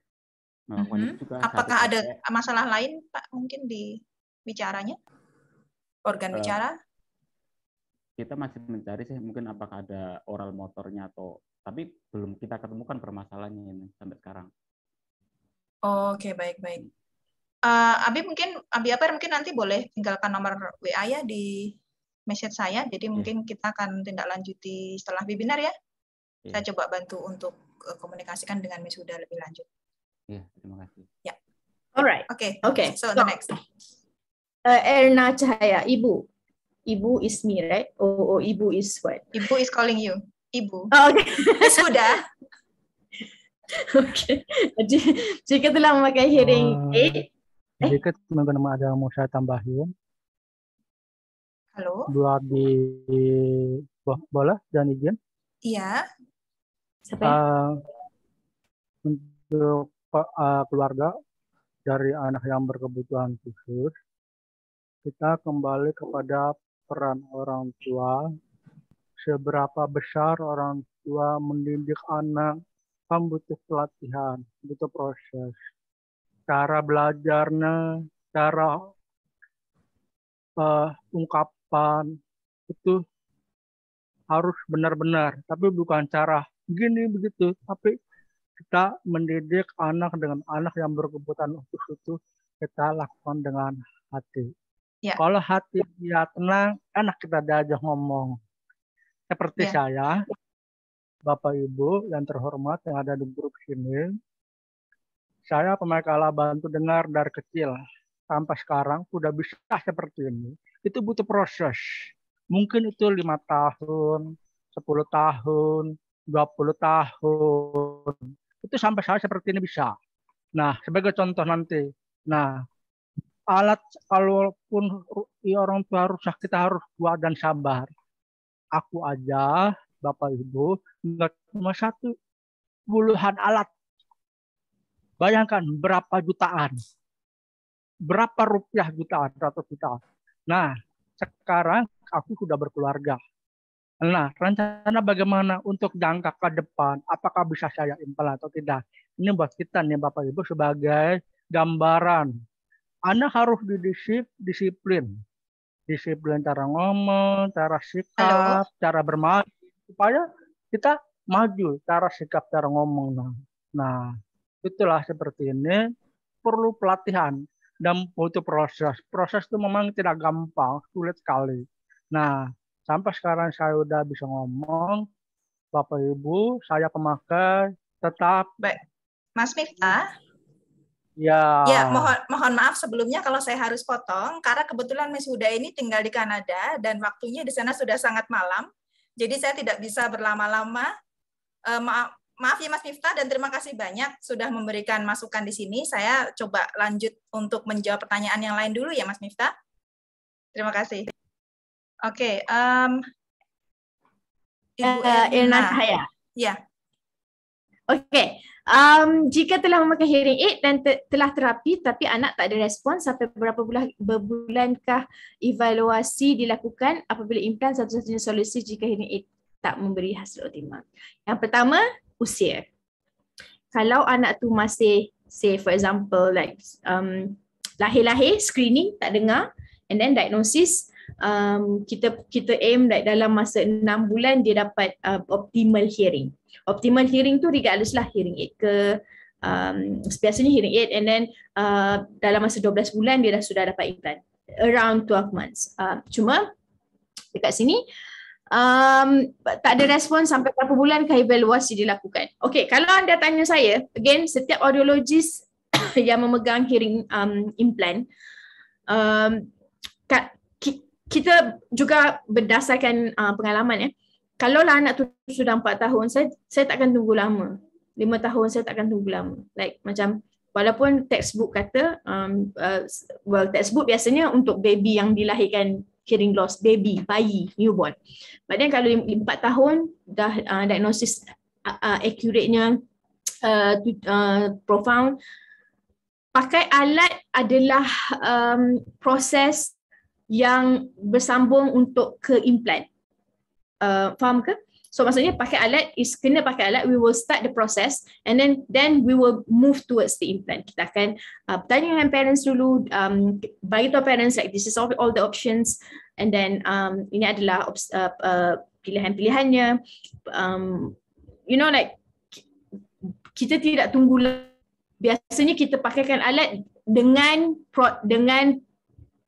melakukan mm -hmm. itu juga apakah ada masalah lain pak mungkin di bicaranya organ uh, bicara kita masih mencari sih mungkin apakah ada oral motornya atau tapi belum kita ketemukan permasalahannya ini sampai sekarang. Oh, Oke okay, baik baik. Uh, Abi mungkin Abi apa mungkin nanti boleh tinggalkan nomor WA ya di message saya. Jadi yeah. mungkin kita akan tindak lanjuti setelah webinar ya. Yeah. Saya coba bantu untuk eh, komunikasikan dengan Miss Huda lebih lanjut. Ya yeah, terima kasih. Ya. Yeah. Alright. Oke. Okay. Oke. Okay. So, so next. Uh, Erna Cahaya, Ibu. Ibu is me, right? Oh oh Ibu is what? Ibu is calling you. Ibu. Oh, okay. (laughs) Sudah. okay. Jika telah memakai hearing aid. Jika jika memang ada musa tambahin. Halo. Dua di bola dan izin. Iya. Siapa Uh, untuk uh, keluarga dari anak yang berkebutuhan khusus, kita kembali kepada peran orang tua, seberapa besar orang tua mendidik anak, kan butuh pelatihan, butuh proses. Cara belajarnya, cara uh, ungkapan, itu harus benar-benar. Tapi bukan cara gini begitu, tapi kita mendidik anak dengan anak yang berkebutuhan khusus itu kita lakukan dengan hati. Ya. Kalau hati dia tenang, enak kita diajak ngomong. Seperti ya. saya, Bapak Ibu yang terhormat yang ada di grup sini, saya pemain kalah bantu dengar dari kecil sampai sekarang sudah bisa seperti ini. Itu butuh proses. Mungkin itu lima tahun, 10 tahun, 20 tahun. Itu sampai saya seperti ini bisa. Nah, sebagai contoh nanti. Nah, alat kalaupun iya, orang tua rusak kita harus kuat dan sabar. Aku aja Bapak Ibu nggak cuma satu puluhan alat. Bayangkan berapa jutaan. Berapa rupiah jutaan, ratus juta. Nah, sekarang aku sudah berkeluarga. Nah, rencana bagaimana untuk jangka ke depan, apakah bisa saya impel atau tidak? Ini buat kita nih Bapak Ibu sebagai gambaran anda harus didisip, disiplin. Disiplin cara ngomong, cara sikap, Halo? cara bermain. Supaya kita maju cara sikap, cara ngomong. Nah, nah itulah seperti ini. Perlu pelatihan dan butuh proses. Proses itu memang tidak gampang, sulit sekali. Nah, sampai sekarang saya sudah bisa ngomong, Bapak Ibu, saya pemakai tetap. Baik. Mas Miftah, Ya. Ya, mohon mohon maaf sebelumnya kalau saya harus potong karena kebetulan Miss Huda ini tinggal di Kanada dan waktunya di sana sudah sangat malam. Jadi saya tidak bisa berlama-lama. E, eh, maaf maaf ya Mas Miftah dan terima kasih banyak sudah memberikan masukan di sini. Saya coba lanjut untuk menjawab pertanyaan yang lain dulu ya Mas Miftah. Terima kasih. Oke, okay, um, Ibu saya. Eh, ya. Oke, um, jika telah memakai hearing aid dan te- telah terapi tapi anak tak ada respon sampai berapa bulan berbulankah evaluasi dilakukan apabila implant satu-satunya solusi jika hearing aid tak memberi hasil optimal. Yang pertama, usia. Kalau anak tu masih say for example like um, lahir-lahir screening tak dengar and then diagnosis um, kita kita aim like dalam masa enam bulan dia dapat uh, optimal hearing. Optimal hearing tu regardless lah hearing aid ke um, biasanya hearing aid and then uh, dalam masa dua belas bulan dia dah sudah dapat implant. Around 12 months. Uh, cuma dekat sini um, tak ada respon sampai berapa bulan ke evaluasi dilakukan. Okay, kalau anda tanya saya, again, setiap audiologist (coughs) yang memegang hearing um, implant, um, kita juga berdasarkan uh, pengalaman ya. Eh. Kalaulah anak tu sudah empat tahun, saya saya takkan tunggu lama. Lima tahun saya takkan tunggu lama. Like macam walaupun textbook kata um, uh, well textbook biasanya untuk baby yang dilahirkan hearing loss baby, bayi, newborn. Padahal kalau empat tahun dah uh, diagnosis uh, accurate-nya uh, uh, uh, profound pakai alat adalah um, proses yang bersambung untuk ke implant. Uh, faham ke? So maksudnya pakai alat is kena pakai alat we will start the process and then then we will move towards the implant. Kita akan uh, bertanya dengan parents dulu um bagi tahu parents like this is all, all the options and then um ini adalah uh, uh, pilihan-pilihannya. Um you know like kita tidak tunggu lah. biasanya kita pakaikan alat dengan pro, dengan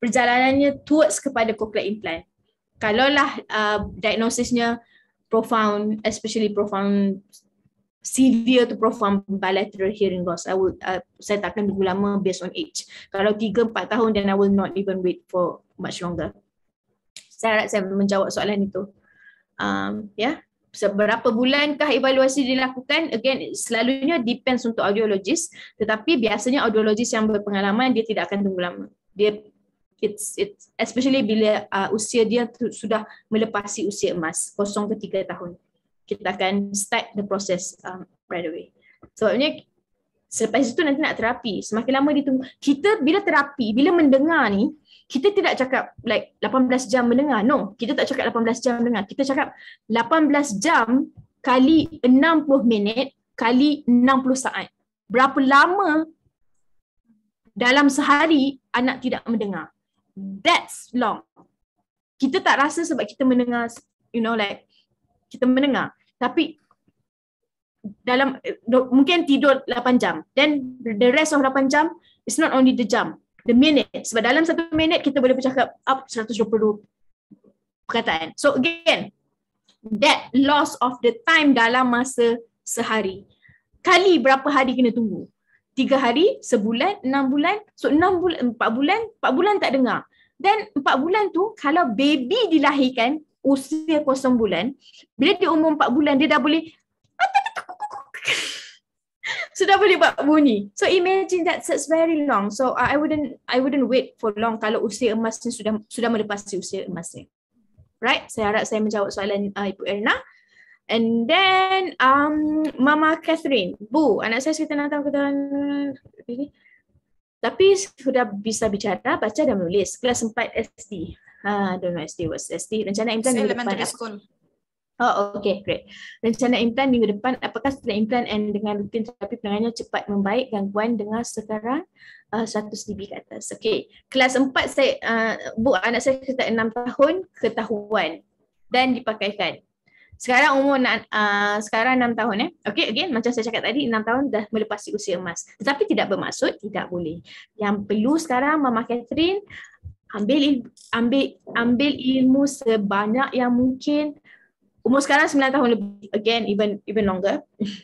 perjalanannya towards kepada cochlear implant. Kalaulah uh, diagnosisnya profound, especially profound severe to profound bilateral hearing loss, I will, uh, saya takkan tunggu lama based on age. Kalau 3-4 tahun, then I will not even wait for much longer. Saya harap saya menjawab soalan itu. Um, ya, yeah. Seberapa bulankah evaluasi dilakukan? Again, selalunya depends untuk audiologis. Tetapi biasanya audiologis yang berpengalaman, dia tidak akan tunggu lama. Dia it's it especially bila uh, usia dia tu, sudah melepasi usia emas kosong ke tiga tahun kita akan start the process um, right away sebabnya selepas itu nanti nak terapi semakin lama dia tunggu kita bila terapi bila mendengar ni kita tidak cakap like 18 jam mendengar no kita tak cakap 18 jam mendengar kita cakap 18 jam kali 60 minit kali 60 saat berapa lama dalam sehari anak tidak mendengar that's long. Kita tak rasa sebab kita mendengar, you know, like kita mendengar. Tapi dalam eh, mungkin tidur 8 jam. Then the rest of 8 jam, it's not only the jam, the minute. Sebab dalam satu minit kita boleh bercakap up 120 perkataan. So again, that loss of the time dalam masa sehari. Kali berapa hari kena tunggu? tiga hari, sebulan, enam bulan, so enam bulan, empat bulan, empat bulan tak dengar. Dan empat bulan tu kalau baby dilahirkan usia kosong bulan, bila dia umur empat bulan dia dah boleh (laughs) sudah so, boleh buat bunyi. So imagine that it's very long. So uh, I wouldn't I wouldn't wait for long kalau usia emasnya sudah sudah melepasi usia emasnya. Right? Saya harap saya menjawab soalan uh, Ibu Erna. And then um, Mama Catherine, Bu, anak saya cerita Natal ke dalam ini. Tapi sudah bisa bicara, baca dan menulis. Kelas 4 SD. Ha, I don't know SD, what's SD? Rencana implant minggu depan. Ah. Oh, okay, great. Rencana implant minggu depan, apakah setelah implant and dengan rutin terapi penangannya cepat membaik gangguan dengan sekarang uh, 100 dB ke atas. Okay. Kelas 4, saya, uh, bu, anak saya sekitar 6 tahun, ketahuan dan dipakaikan. Sekarang umur uh, sekarang 6 tahun eh. Okey again macam saya cakap tadi 6 tahun dah melepasi usia emas. Tetapi tidak bermaksud tidak boleh. Yang perlu sekarang Mama Catherine ambil ambil ambil ilmu sebanyak yang mungkin umur sekarang 9 tahun lebih again even even longer. (laughs)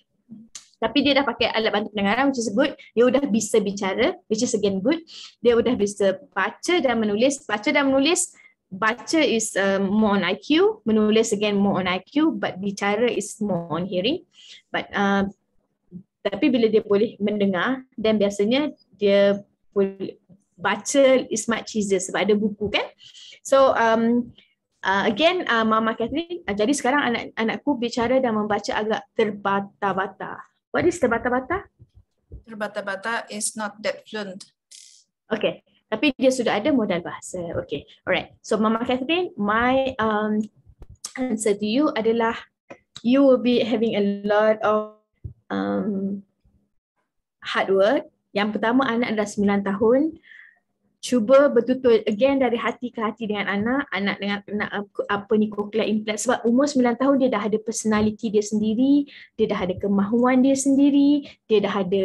Tapi dia dah pakai alat bantu pendengaran which is good. Dia sudah bisa bicara which is again good. Dia sudah bisa baca dan menulis. Baca dan menulis baca is um, more on IQ, menulis again more on IQ, but bicara is more on hearing. But uh, tapi bila dia boleh mendengar, then biasanya dia boleh baca is much easier sebab ada buku kan. So um, uh, again, uh, Mama Catherine, uh, jadi sekarang anak-anakku bicara dan membaca agak terbata-bata. What is terbata-bata? Terbata-bata is not that fluent. Okay tapi dia sudah ada modal bahasa. Okay, alright. So Mama Catherine, my um, answer to you adalah you will be having a lot of um, hard work. Yang pertama anak dah 9 tahun. Cuba betul betul again dari hati ke hati dengan anak. Anak dengan anak apa, apa ni cochlear implant. Sebab umur 9 tahun dia dah ada personality dia sendiri. Dia dah ada kemahuan dia sendiri. Dia dah ada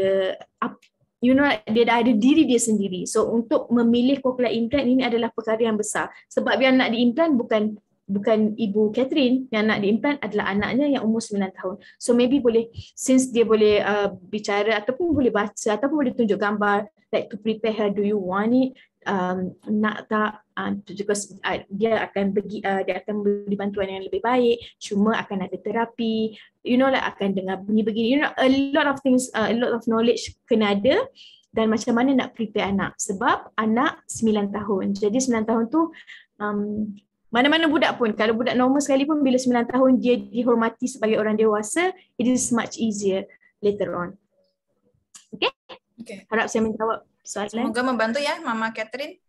you know dia dah ada diri dia sendiri so untuk memilih cochlear implant ini adalah perkara yang besar sebab yang nak diimplant bukan bukan ibu Catherine yang nak diimplant adalah anaknya yang umur 9 tahun so maybe boleh since dia boleh uh, bicara ataupun boleh baca ataupun boleh tunjuk gambar like to prepare her do you want it um, nak tak uh, uh, dia akan bagi uh, ah, dia akan beri bantuan yang lebih baik cuma akan ada terapi you know lah akan dengar bunyi begini you know a lot of things uh, a lot of knowledge kena ada dan macam mana nak prepare anak sebab anak 9 tahun jadi 9 tahun tu um, mana-mana budak pun kalau budak normal sekalipun bila 9 tahun dia dihormati sebagai orang dewasa it is much easier later on okay, okay. harap saya menjawab soalan semoga membantu ya mama Catherine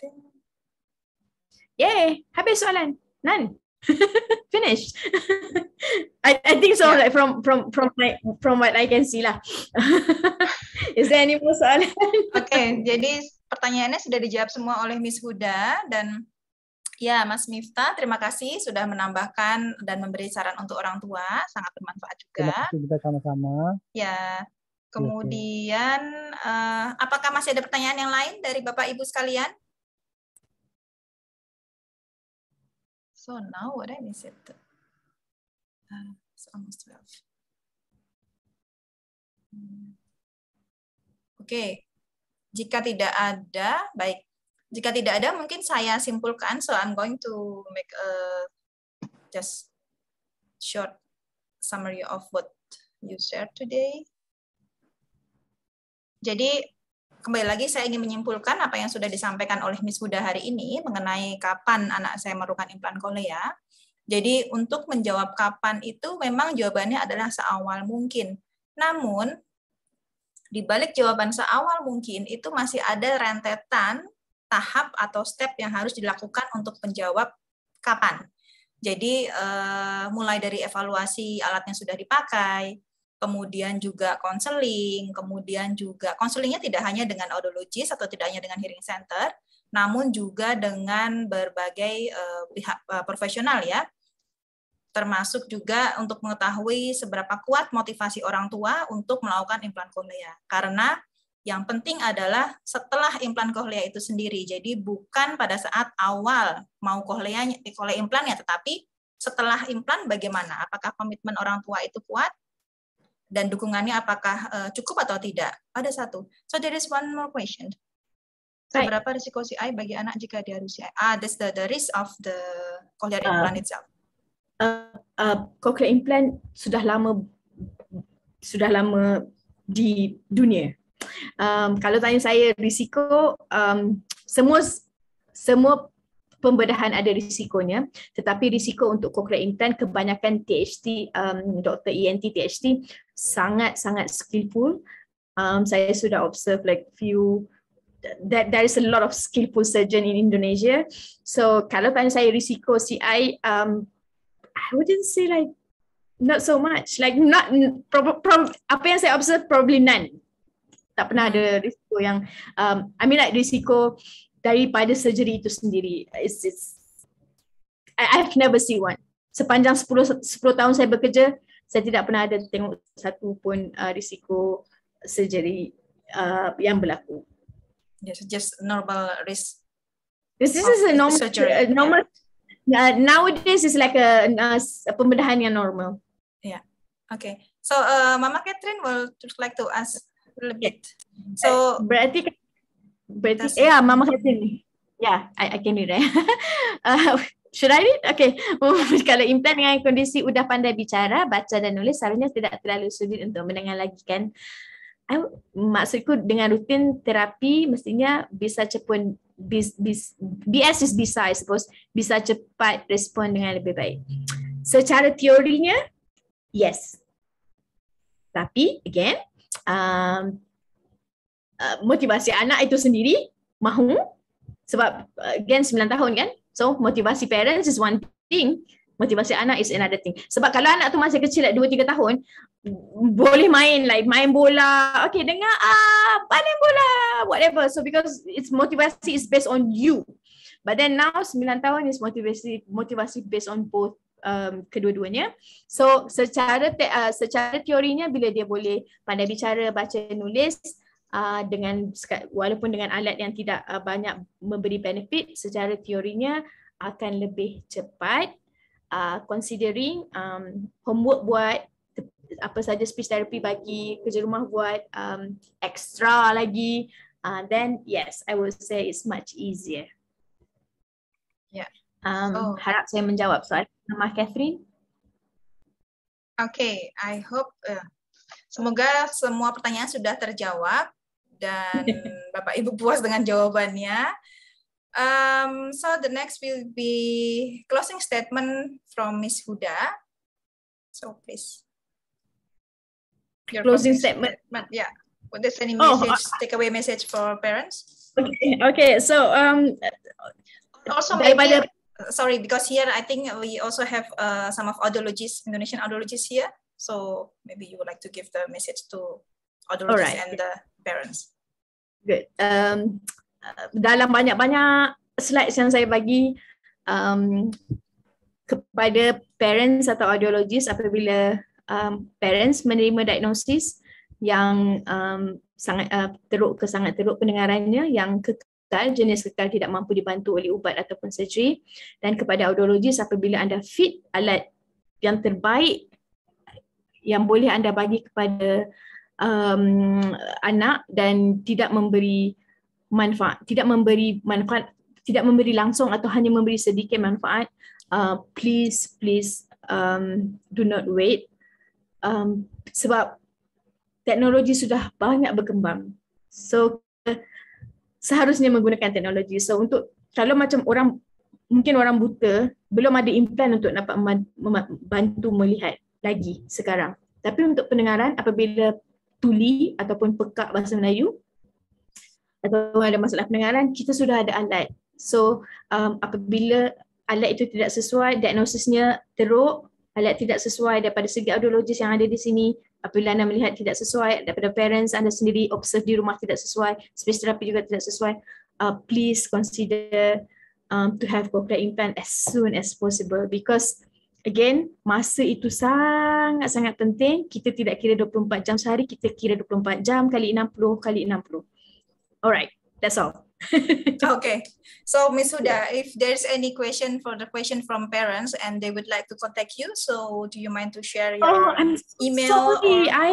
think. Yay! Habis soalan. Nan. (laughs) Finish. (laughs) I I think so. Yeah. Like from from from my from what I can see lah. (laughs) Is there any more soalan? okay. Jadi pertanyaannya sudah dijawab semua oleh Miss Huda dan Ya, Mas Mifta. terima kasih sudah menambahkan dan memberi saran untuk orang tua. Sangat bermanfaat juga. Terima kasih juga sama-sama. Ya, Iya, iya. Kemudian, uh, apakah masih ada pertanyaan yang lain dari Bapak Ibu sekalian? So now what I miss it? Uh, it's almost 12. Hmm. Oke, okay. jika tidak ada, baik. Jika tidak ada, mungkin saya simpulkan. So I'm going to make a just short summary of what you shared today. Jadi kembali lagi saya ingin menyimpulkan apa yang sudah disampaikan oleh Miss Huda hari ini mengenai kapan anak saya memerlukan implan kolea. Jadi untuk menjawab kapan itu memang jawabannya adalah seawal mungkin. Namun di balik jawaban seawal mungkin itu masih ada rentetan tahap atau step yang harus dilakukan untuk menjawab kapan. Jadi eh, mulai dari evaluasi alat yang sudah dipakai, kemudian juga konseling, kemudian juga konselingnya tidak hanya dengan audiologis atau tidak hanya dengan hearing center, namun juga dengan berbagai uh, pihak uh, profesional ya, termasuk juga untuk mengetahui seberapa kuat motivasi orang tua untuk melakukan implan kornea. Karena yang penting adalah setelah implan kohlea itu sendiri, jadi bukan pada saat awal mau kohlea implan ya, tetapi setelah implan bagaimana? Apakah komitmen orang tua itu kuat? dan dukungannya apakah uh, cukup atau tidak. Ada satu. So there is one more question. Seberapa risiko CI bagi anak jika dia harus CI? Ah, that's the, the risk of the cochlear ah. implant uh, itself. Uh, uh, cochlear implant sudah lama sudah lama di dunia. Um, kalau tanya saya risiko, um, semua semua pembedahan ada risikonya tetapi risiko untuk cochlear implant kebanyakan THT um, Dr. ENT THT sangat-sangat skillful. Um, saya sudah observe like few that there is a lot of skillful surgeon in Indonesia. So kalau tanya saya risiko CI, um, I wouldn't say like not so much. Like not pro, pro, apa yang saya observe probably none. Tak pernah ada risiko yang um, I mean like risiko daripada surgery itu sendiri. It's, it's I, I've never see one. Sepanjang 10 10 tahun saya bekerja, saya tidak pernah ada tengok satu pun uh, risiko surgery uh, yang berlaku. Yes, just normal risk. This is a normal surgery. Uh, normal yeah. uh, nowadays is like a, a pembedahan yang normal. Yeah. Okay. So uh, Mama Catherine will just like to ask a little bit. So berarti berarti eh yeah, Mama Catherine. Yeah, I I can read it. (laughs) uh, Should I read? Okay. (laughs) Kalau implant dengan kondisi udah pandai bicara, baca dan nulis, seharusnya tidak terlalu sulit untuk mendengar lagi kan? I, maksudku dengan rutin terapi mestinya bisa cepun bis, bis, BS is bisa I suppose bisa cepat respon dengan lebih baik. Secara teorinya, yes. Tapi again, um, uh, motivasi anak itu sendiri mahu sebab uh, again 9 tahun kan So motivasi parents is one thing Motivasi anak is another thing Sebab kalau anak tu masih kecil like 2-3 tahun Boleh main like main bola Okay dengar ah Main bola whatever So because it's motivasi is based on you But then now 9 tahun is motivasi motivasi based on both um, kedua-duanya. So secara te- uh, secara teorinya bila dia boleh pandai bicara, baca, nulis, Uh, dengan walaupun dengan alat yang tidak uh, banyak memberi benefit secara teorinya akan lebih cepat uh, considering um, homework buat apa saja speech therapy bagi kerja rumah buat um, extra lagi uh, then yes I would say it's much easier. Yeah. Um, oh. Harap saya menjawab soalan. Nama Catherine. Okay, I hope uh, semoga semua pertanyaan sudah terjawab. dan Bapak Ibu puas dengan jawabannya. Um, so the next will be closing statement from Miss Huda. So please. Your closing statement. statement. Yeah. What is any oh, message, oh, uh, takeaway message for parents? Okay. Okay. So um. Also, maybe, the, sorry, because here I think we also have uh, some of audiologists, Indonesian audiologists here. So maybe you would like to give the message to adults All right. and the parents. Good. Um, dalam banyak-banyak slides yang saya bagi um, kepada parents atau audiologis, apabila um, parents menerima diagnosis yang um, sangat uh, teruk ke sangat teruk pendengarannya yang kekal jenis kekal tidak mampu dibantu oleh ubat ataupun surgery dan kepada audiologist apabila anda fit alat yang terbaik yang boleh anda bagi kepada um, anak dan tidak memberi manfaat, tidak memberi manfaat, tidak memberi langsung atau hanya memberi sedikit manfaat, uh, please please um, do not wait um, sebab teknologi sudah banyak berkembang. So seharusnya menggunakan teknologi. So untuk kalau macam orang mungkin orang buta belum ada implant untuk dapat membantu melihat lagi sekarang. Tapi untuk pendengaran apabila tuli ataupun pekak bahasa Melayu atau ada masalah pendengaran, kita sudah ada alat. So um, apabila alat itu tidak sesuai, diagnosisnya teruk, alat tidak sesuai daripada segi audiologis yang ada di sini, apabila anda melihat tidak sesuai, daripada parents anda sendiri observe di rumah tidak sesuai, speech therapy juga tidak sesuai, uh, please consider um, to have cochlear implant as soon as possible because Again, masa itu sangat-sangat penting. Kita tidak kira 24 jam sehari, kita kira 24 jam kali 60 kali 60. Alright, that's all. (laughs) okay. So, Miss Huda, yeah. if there's any question for the question from parents and they would like to contact you, so do you mind to share your oh, email? Sorry, or... I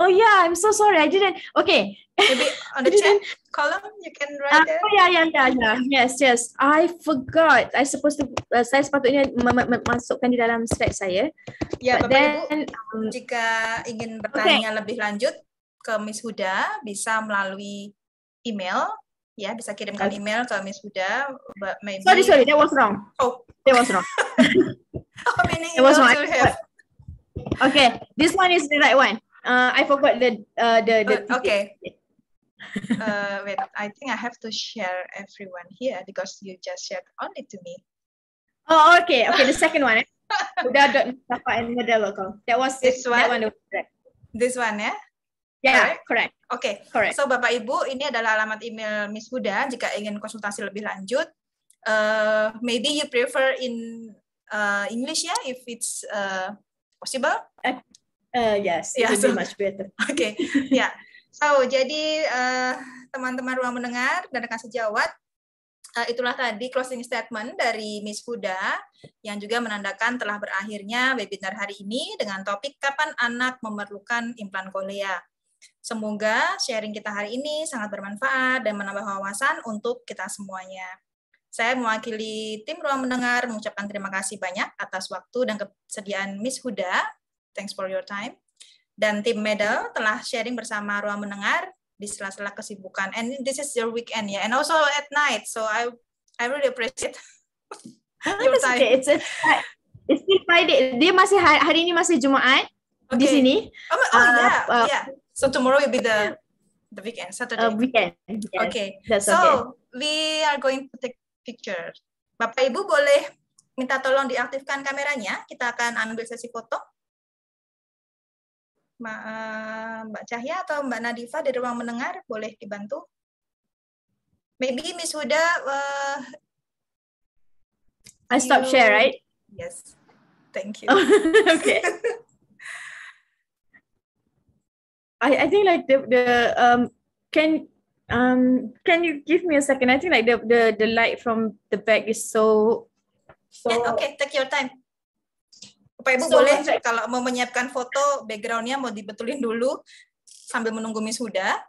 Oh yeah, I'm so sorry. I didn't. Okay. Maybe (laughs) on the chat column you can ah, write. Uh, oh yeah, yeah, yeah, yeah. Yes, yes. I forgot. I supposed to. Uh, saya sepatutnya masukkan di dalam slide saya. Ya, yeah, Bapak then, Ibu. Um, jika ingin bertanya okay. lebih lanjut ke Miss Huda, bisa melalui email. Ya, bisa kirimkan okay. email ke Miss Huda. But maybe... Sorry, sorry, that was wrong. Oh, that was wrong. (laughs) Oh many emails was wrong. have? Okay, this one is the right one. Uh, I forgot the uh, the the. Uh, okay. (laughs) uh, wait, I think I have to share everyone here because you just shared only to me. Oh, okay, okay. The second one. Eh? (laughs) Udah dot and Muda That was this one. That one correct. This one Yeah? yeah, correct. Oke, okay. correct. So Bapak Ibu, ini adalah alamat email Miss Huda jika ingin konsultasi lebih lanjut. Uh, maybe you prefer in uh, English ya, yeah, if it's uh, possible. Uh, Eh, yes, yeah, so, much better. Oke, (laughs) okay. ya. Yeah. So, jadi teman eh, teman-teman ruang mendengar dan rekan sejawat, uh, itulah tadi closing statement dari Miss Huda yang juga menandakan telah berakhirnya webinar hari ini dengan topik kapan anak memerlukan implan kolea. Semoga sharing kita hari ini sangat bermanfaat dan menambah wawasan untuk kita semuanya. Saya mewakili tim ruang mendengar mengucapkan terima kasih banyak atas waktu dan kesediaan Miss Huda Thanks for your time. Dan tim Medal telah sharing bersama Ruang Mendengar di sela-sela kesibukan. And this is your weekend ya. Yeah? And also at night. So I I really appreciate ah, your time. Okay. It's, it's, uh, it's still Friday. Dia masih hari ini masih Jumaat okay. di sini. Oh, oh uh, yeah. Uh, yeah. So tomorrow will be the the weekend, Saturday. Uh, weekend. Yes. Okay. That's so okay. we are going to take picture. Bapak Ibu boleh minta tolong diaktifkan kameranya. Kita akan ambil sesi foto. Ma, eh, Mbak Cahya atau Mbak Nadifa dari ruang mendengar boleh dibantu? Maybe Miss Huda. Uh, I stop you... share, right? Yes. Thank you. (laughs) okay. I I think like the the um can um can you give me a second? I think like the the the light from the back is so so. Yeah, okay, take your time. Pak Ibu so, boleh perfect. kalau mau menyiapkan foto backgroundnya mau dibetulin dulu sambil menunggu Miss Huda.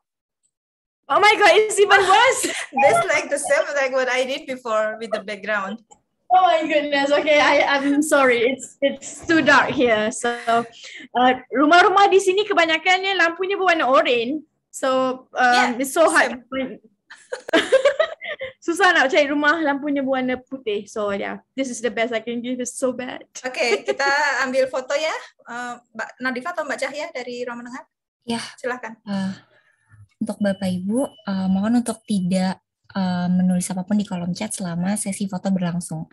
Oh my God, it's even (laughs) worse. That's like the same like what I did before with the background. Oh my goodness. Okay, I I'm sorry. It's it's too dark here. So uh, rumah-rumah di sini kebanyakannya lampunya berwarna orange. So um, yeah, it's so hard. (laughs) Susah nak cari rumah lampunya berwarna putih. So yeah, this is the best I can give. It's so bad. Okay, kita ambil foto ya. Uh, Mbak Nadifa atau Mbak Cahya dari ruang menengah? Ya. Silahkan. Uh, eh, untuk Bapak Ibu, uh, mohon untuk tidak uh, menulis apapun di kolom chat selama sesi foto berlangsung.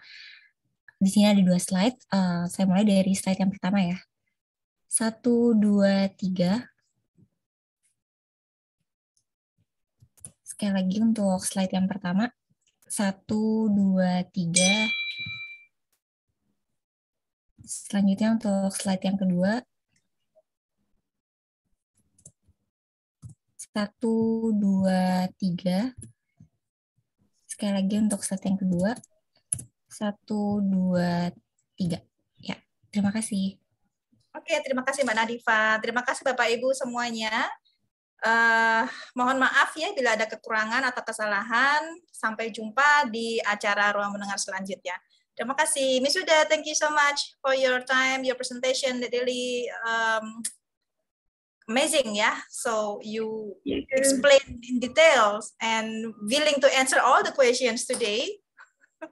Di sini ada dua slide. Uh, saya mulai dari slide yang pertama ya. Satu, dua, tiga. Sekali lagi untuk slide yang pertama. Satu, dua, tiga. Selanjutnya untuk slide yang kedua. Satu, dua, tiga. Sekali lagi untuk slide yang kedua. Satu, dua, tiga. Ya, terima kasih. Oke, terima kasih Mbak Nadifa. Terima kasih Bapak Ibu semuanya. Uh, mohon maaf ya bila ada kekurangan atau kesalahan. Sampai jumpa di acara ruang mendengar selanjutnya. Terima kasih, Miss Uda. Thank you so much for your time, your presentation. Really um, amazing, yeah. So you explain in details and willing to answer all the questions today. (laughs)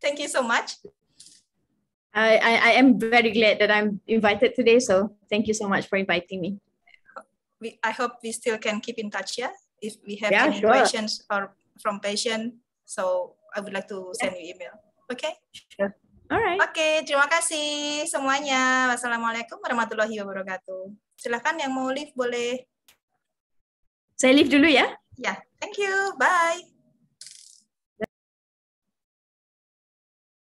Thank you so much. I, I, I am very glad that I'm invited today. So thank you so much for inviting me we, I hope we still can keep in touch. Yeah, if we have yeah, any sure. questions or from patient, so I would like to send you email. Okay. Sure. Alright. Oke, okay, terima kasih semuanya. Wassalamualaikum warahmatullahi wabarakatuh. Silahkan yang mau leave boleh. Saya leave dulu ya. Ya, yeah. thank you. Bye.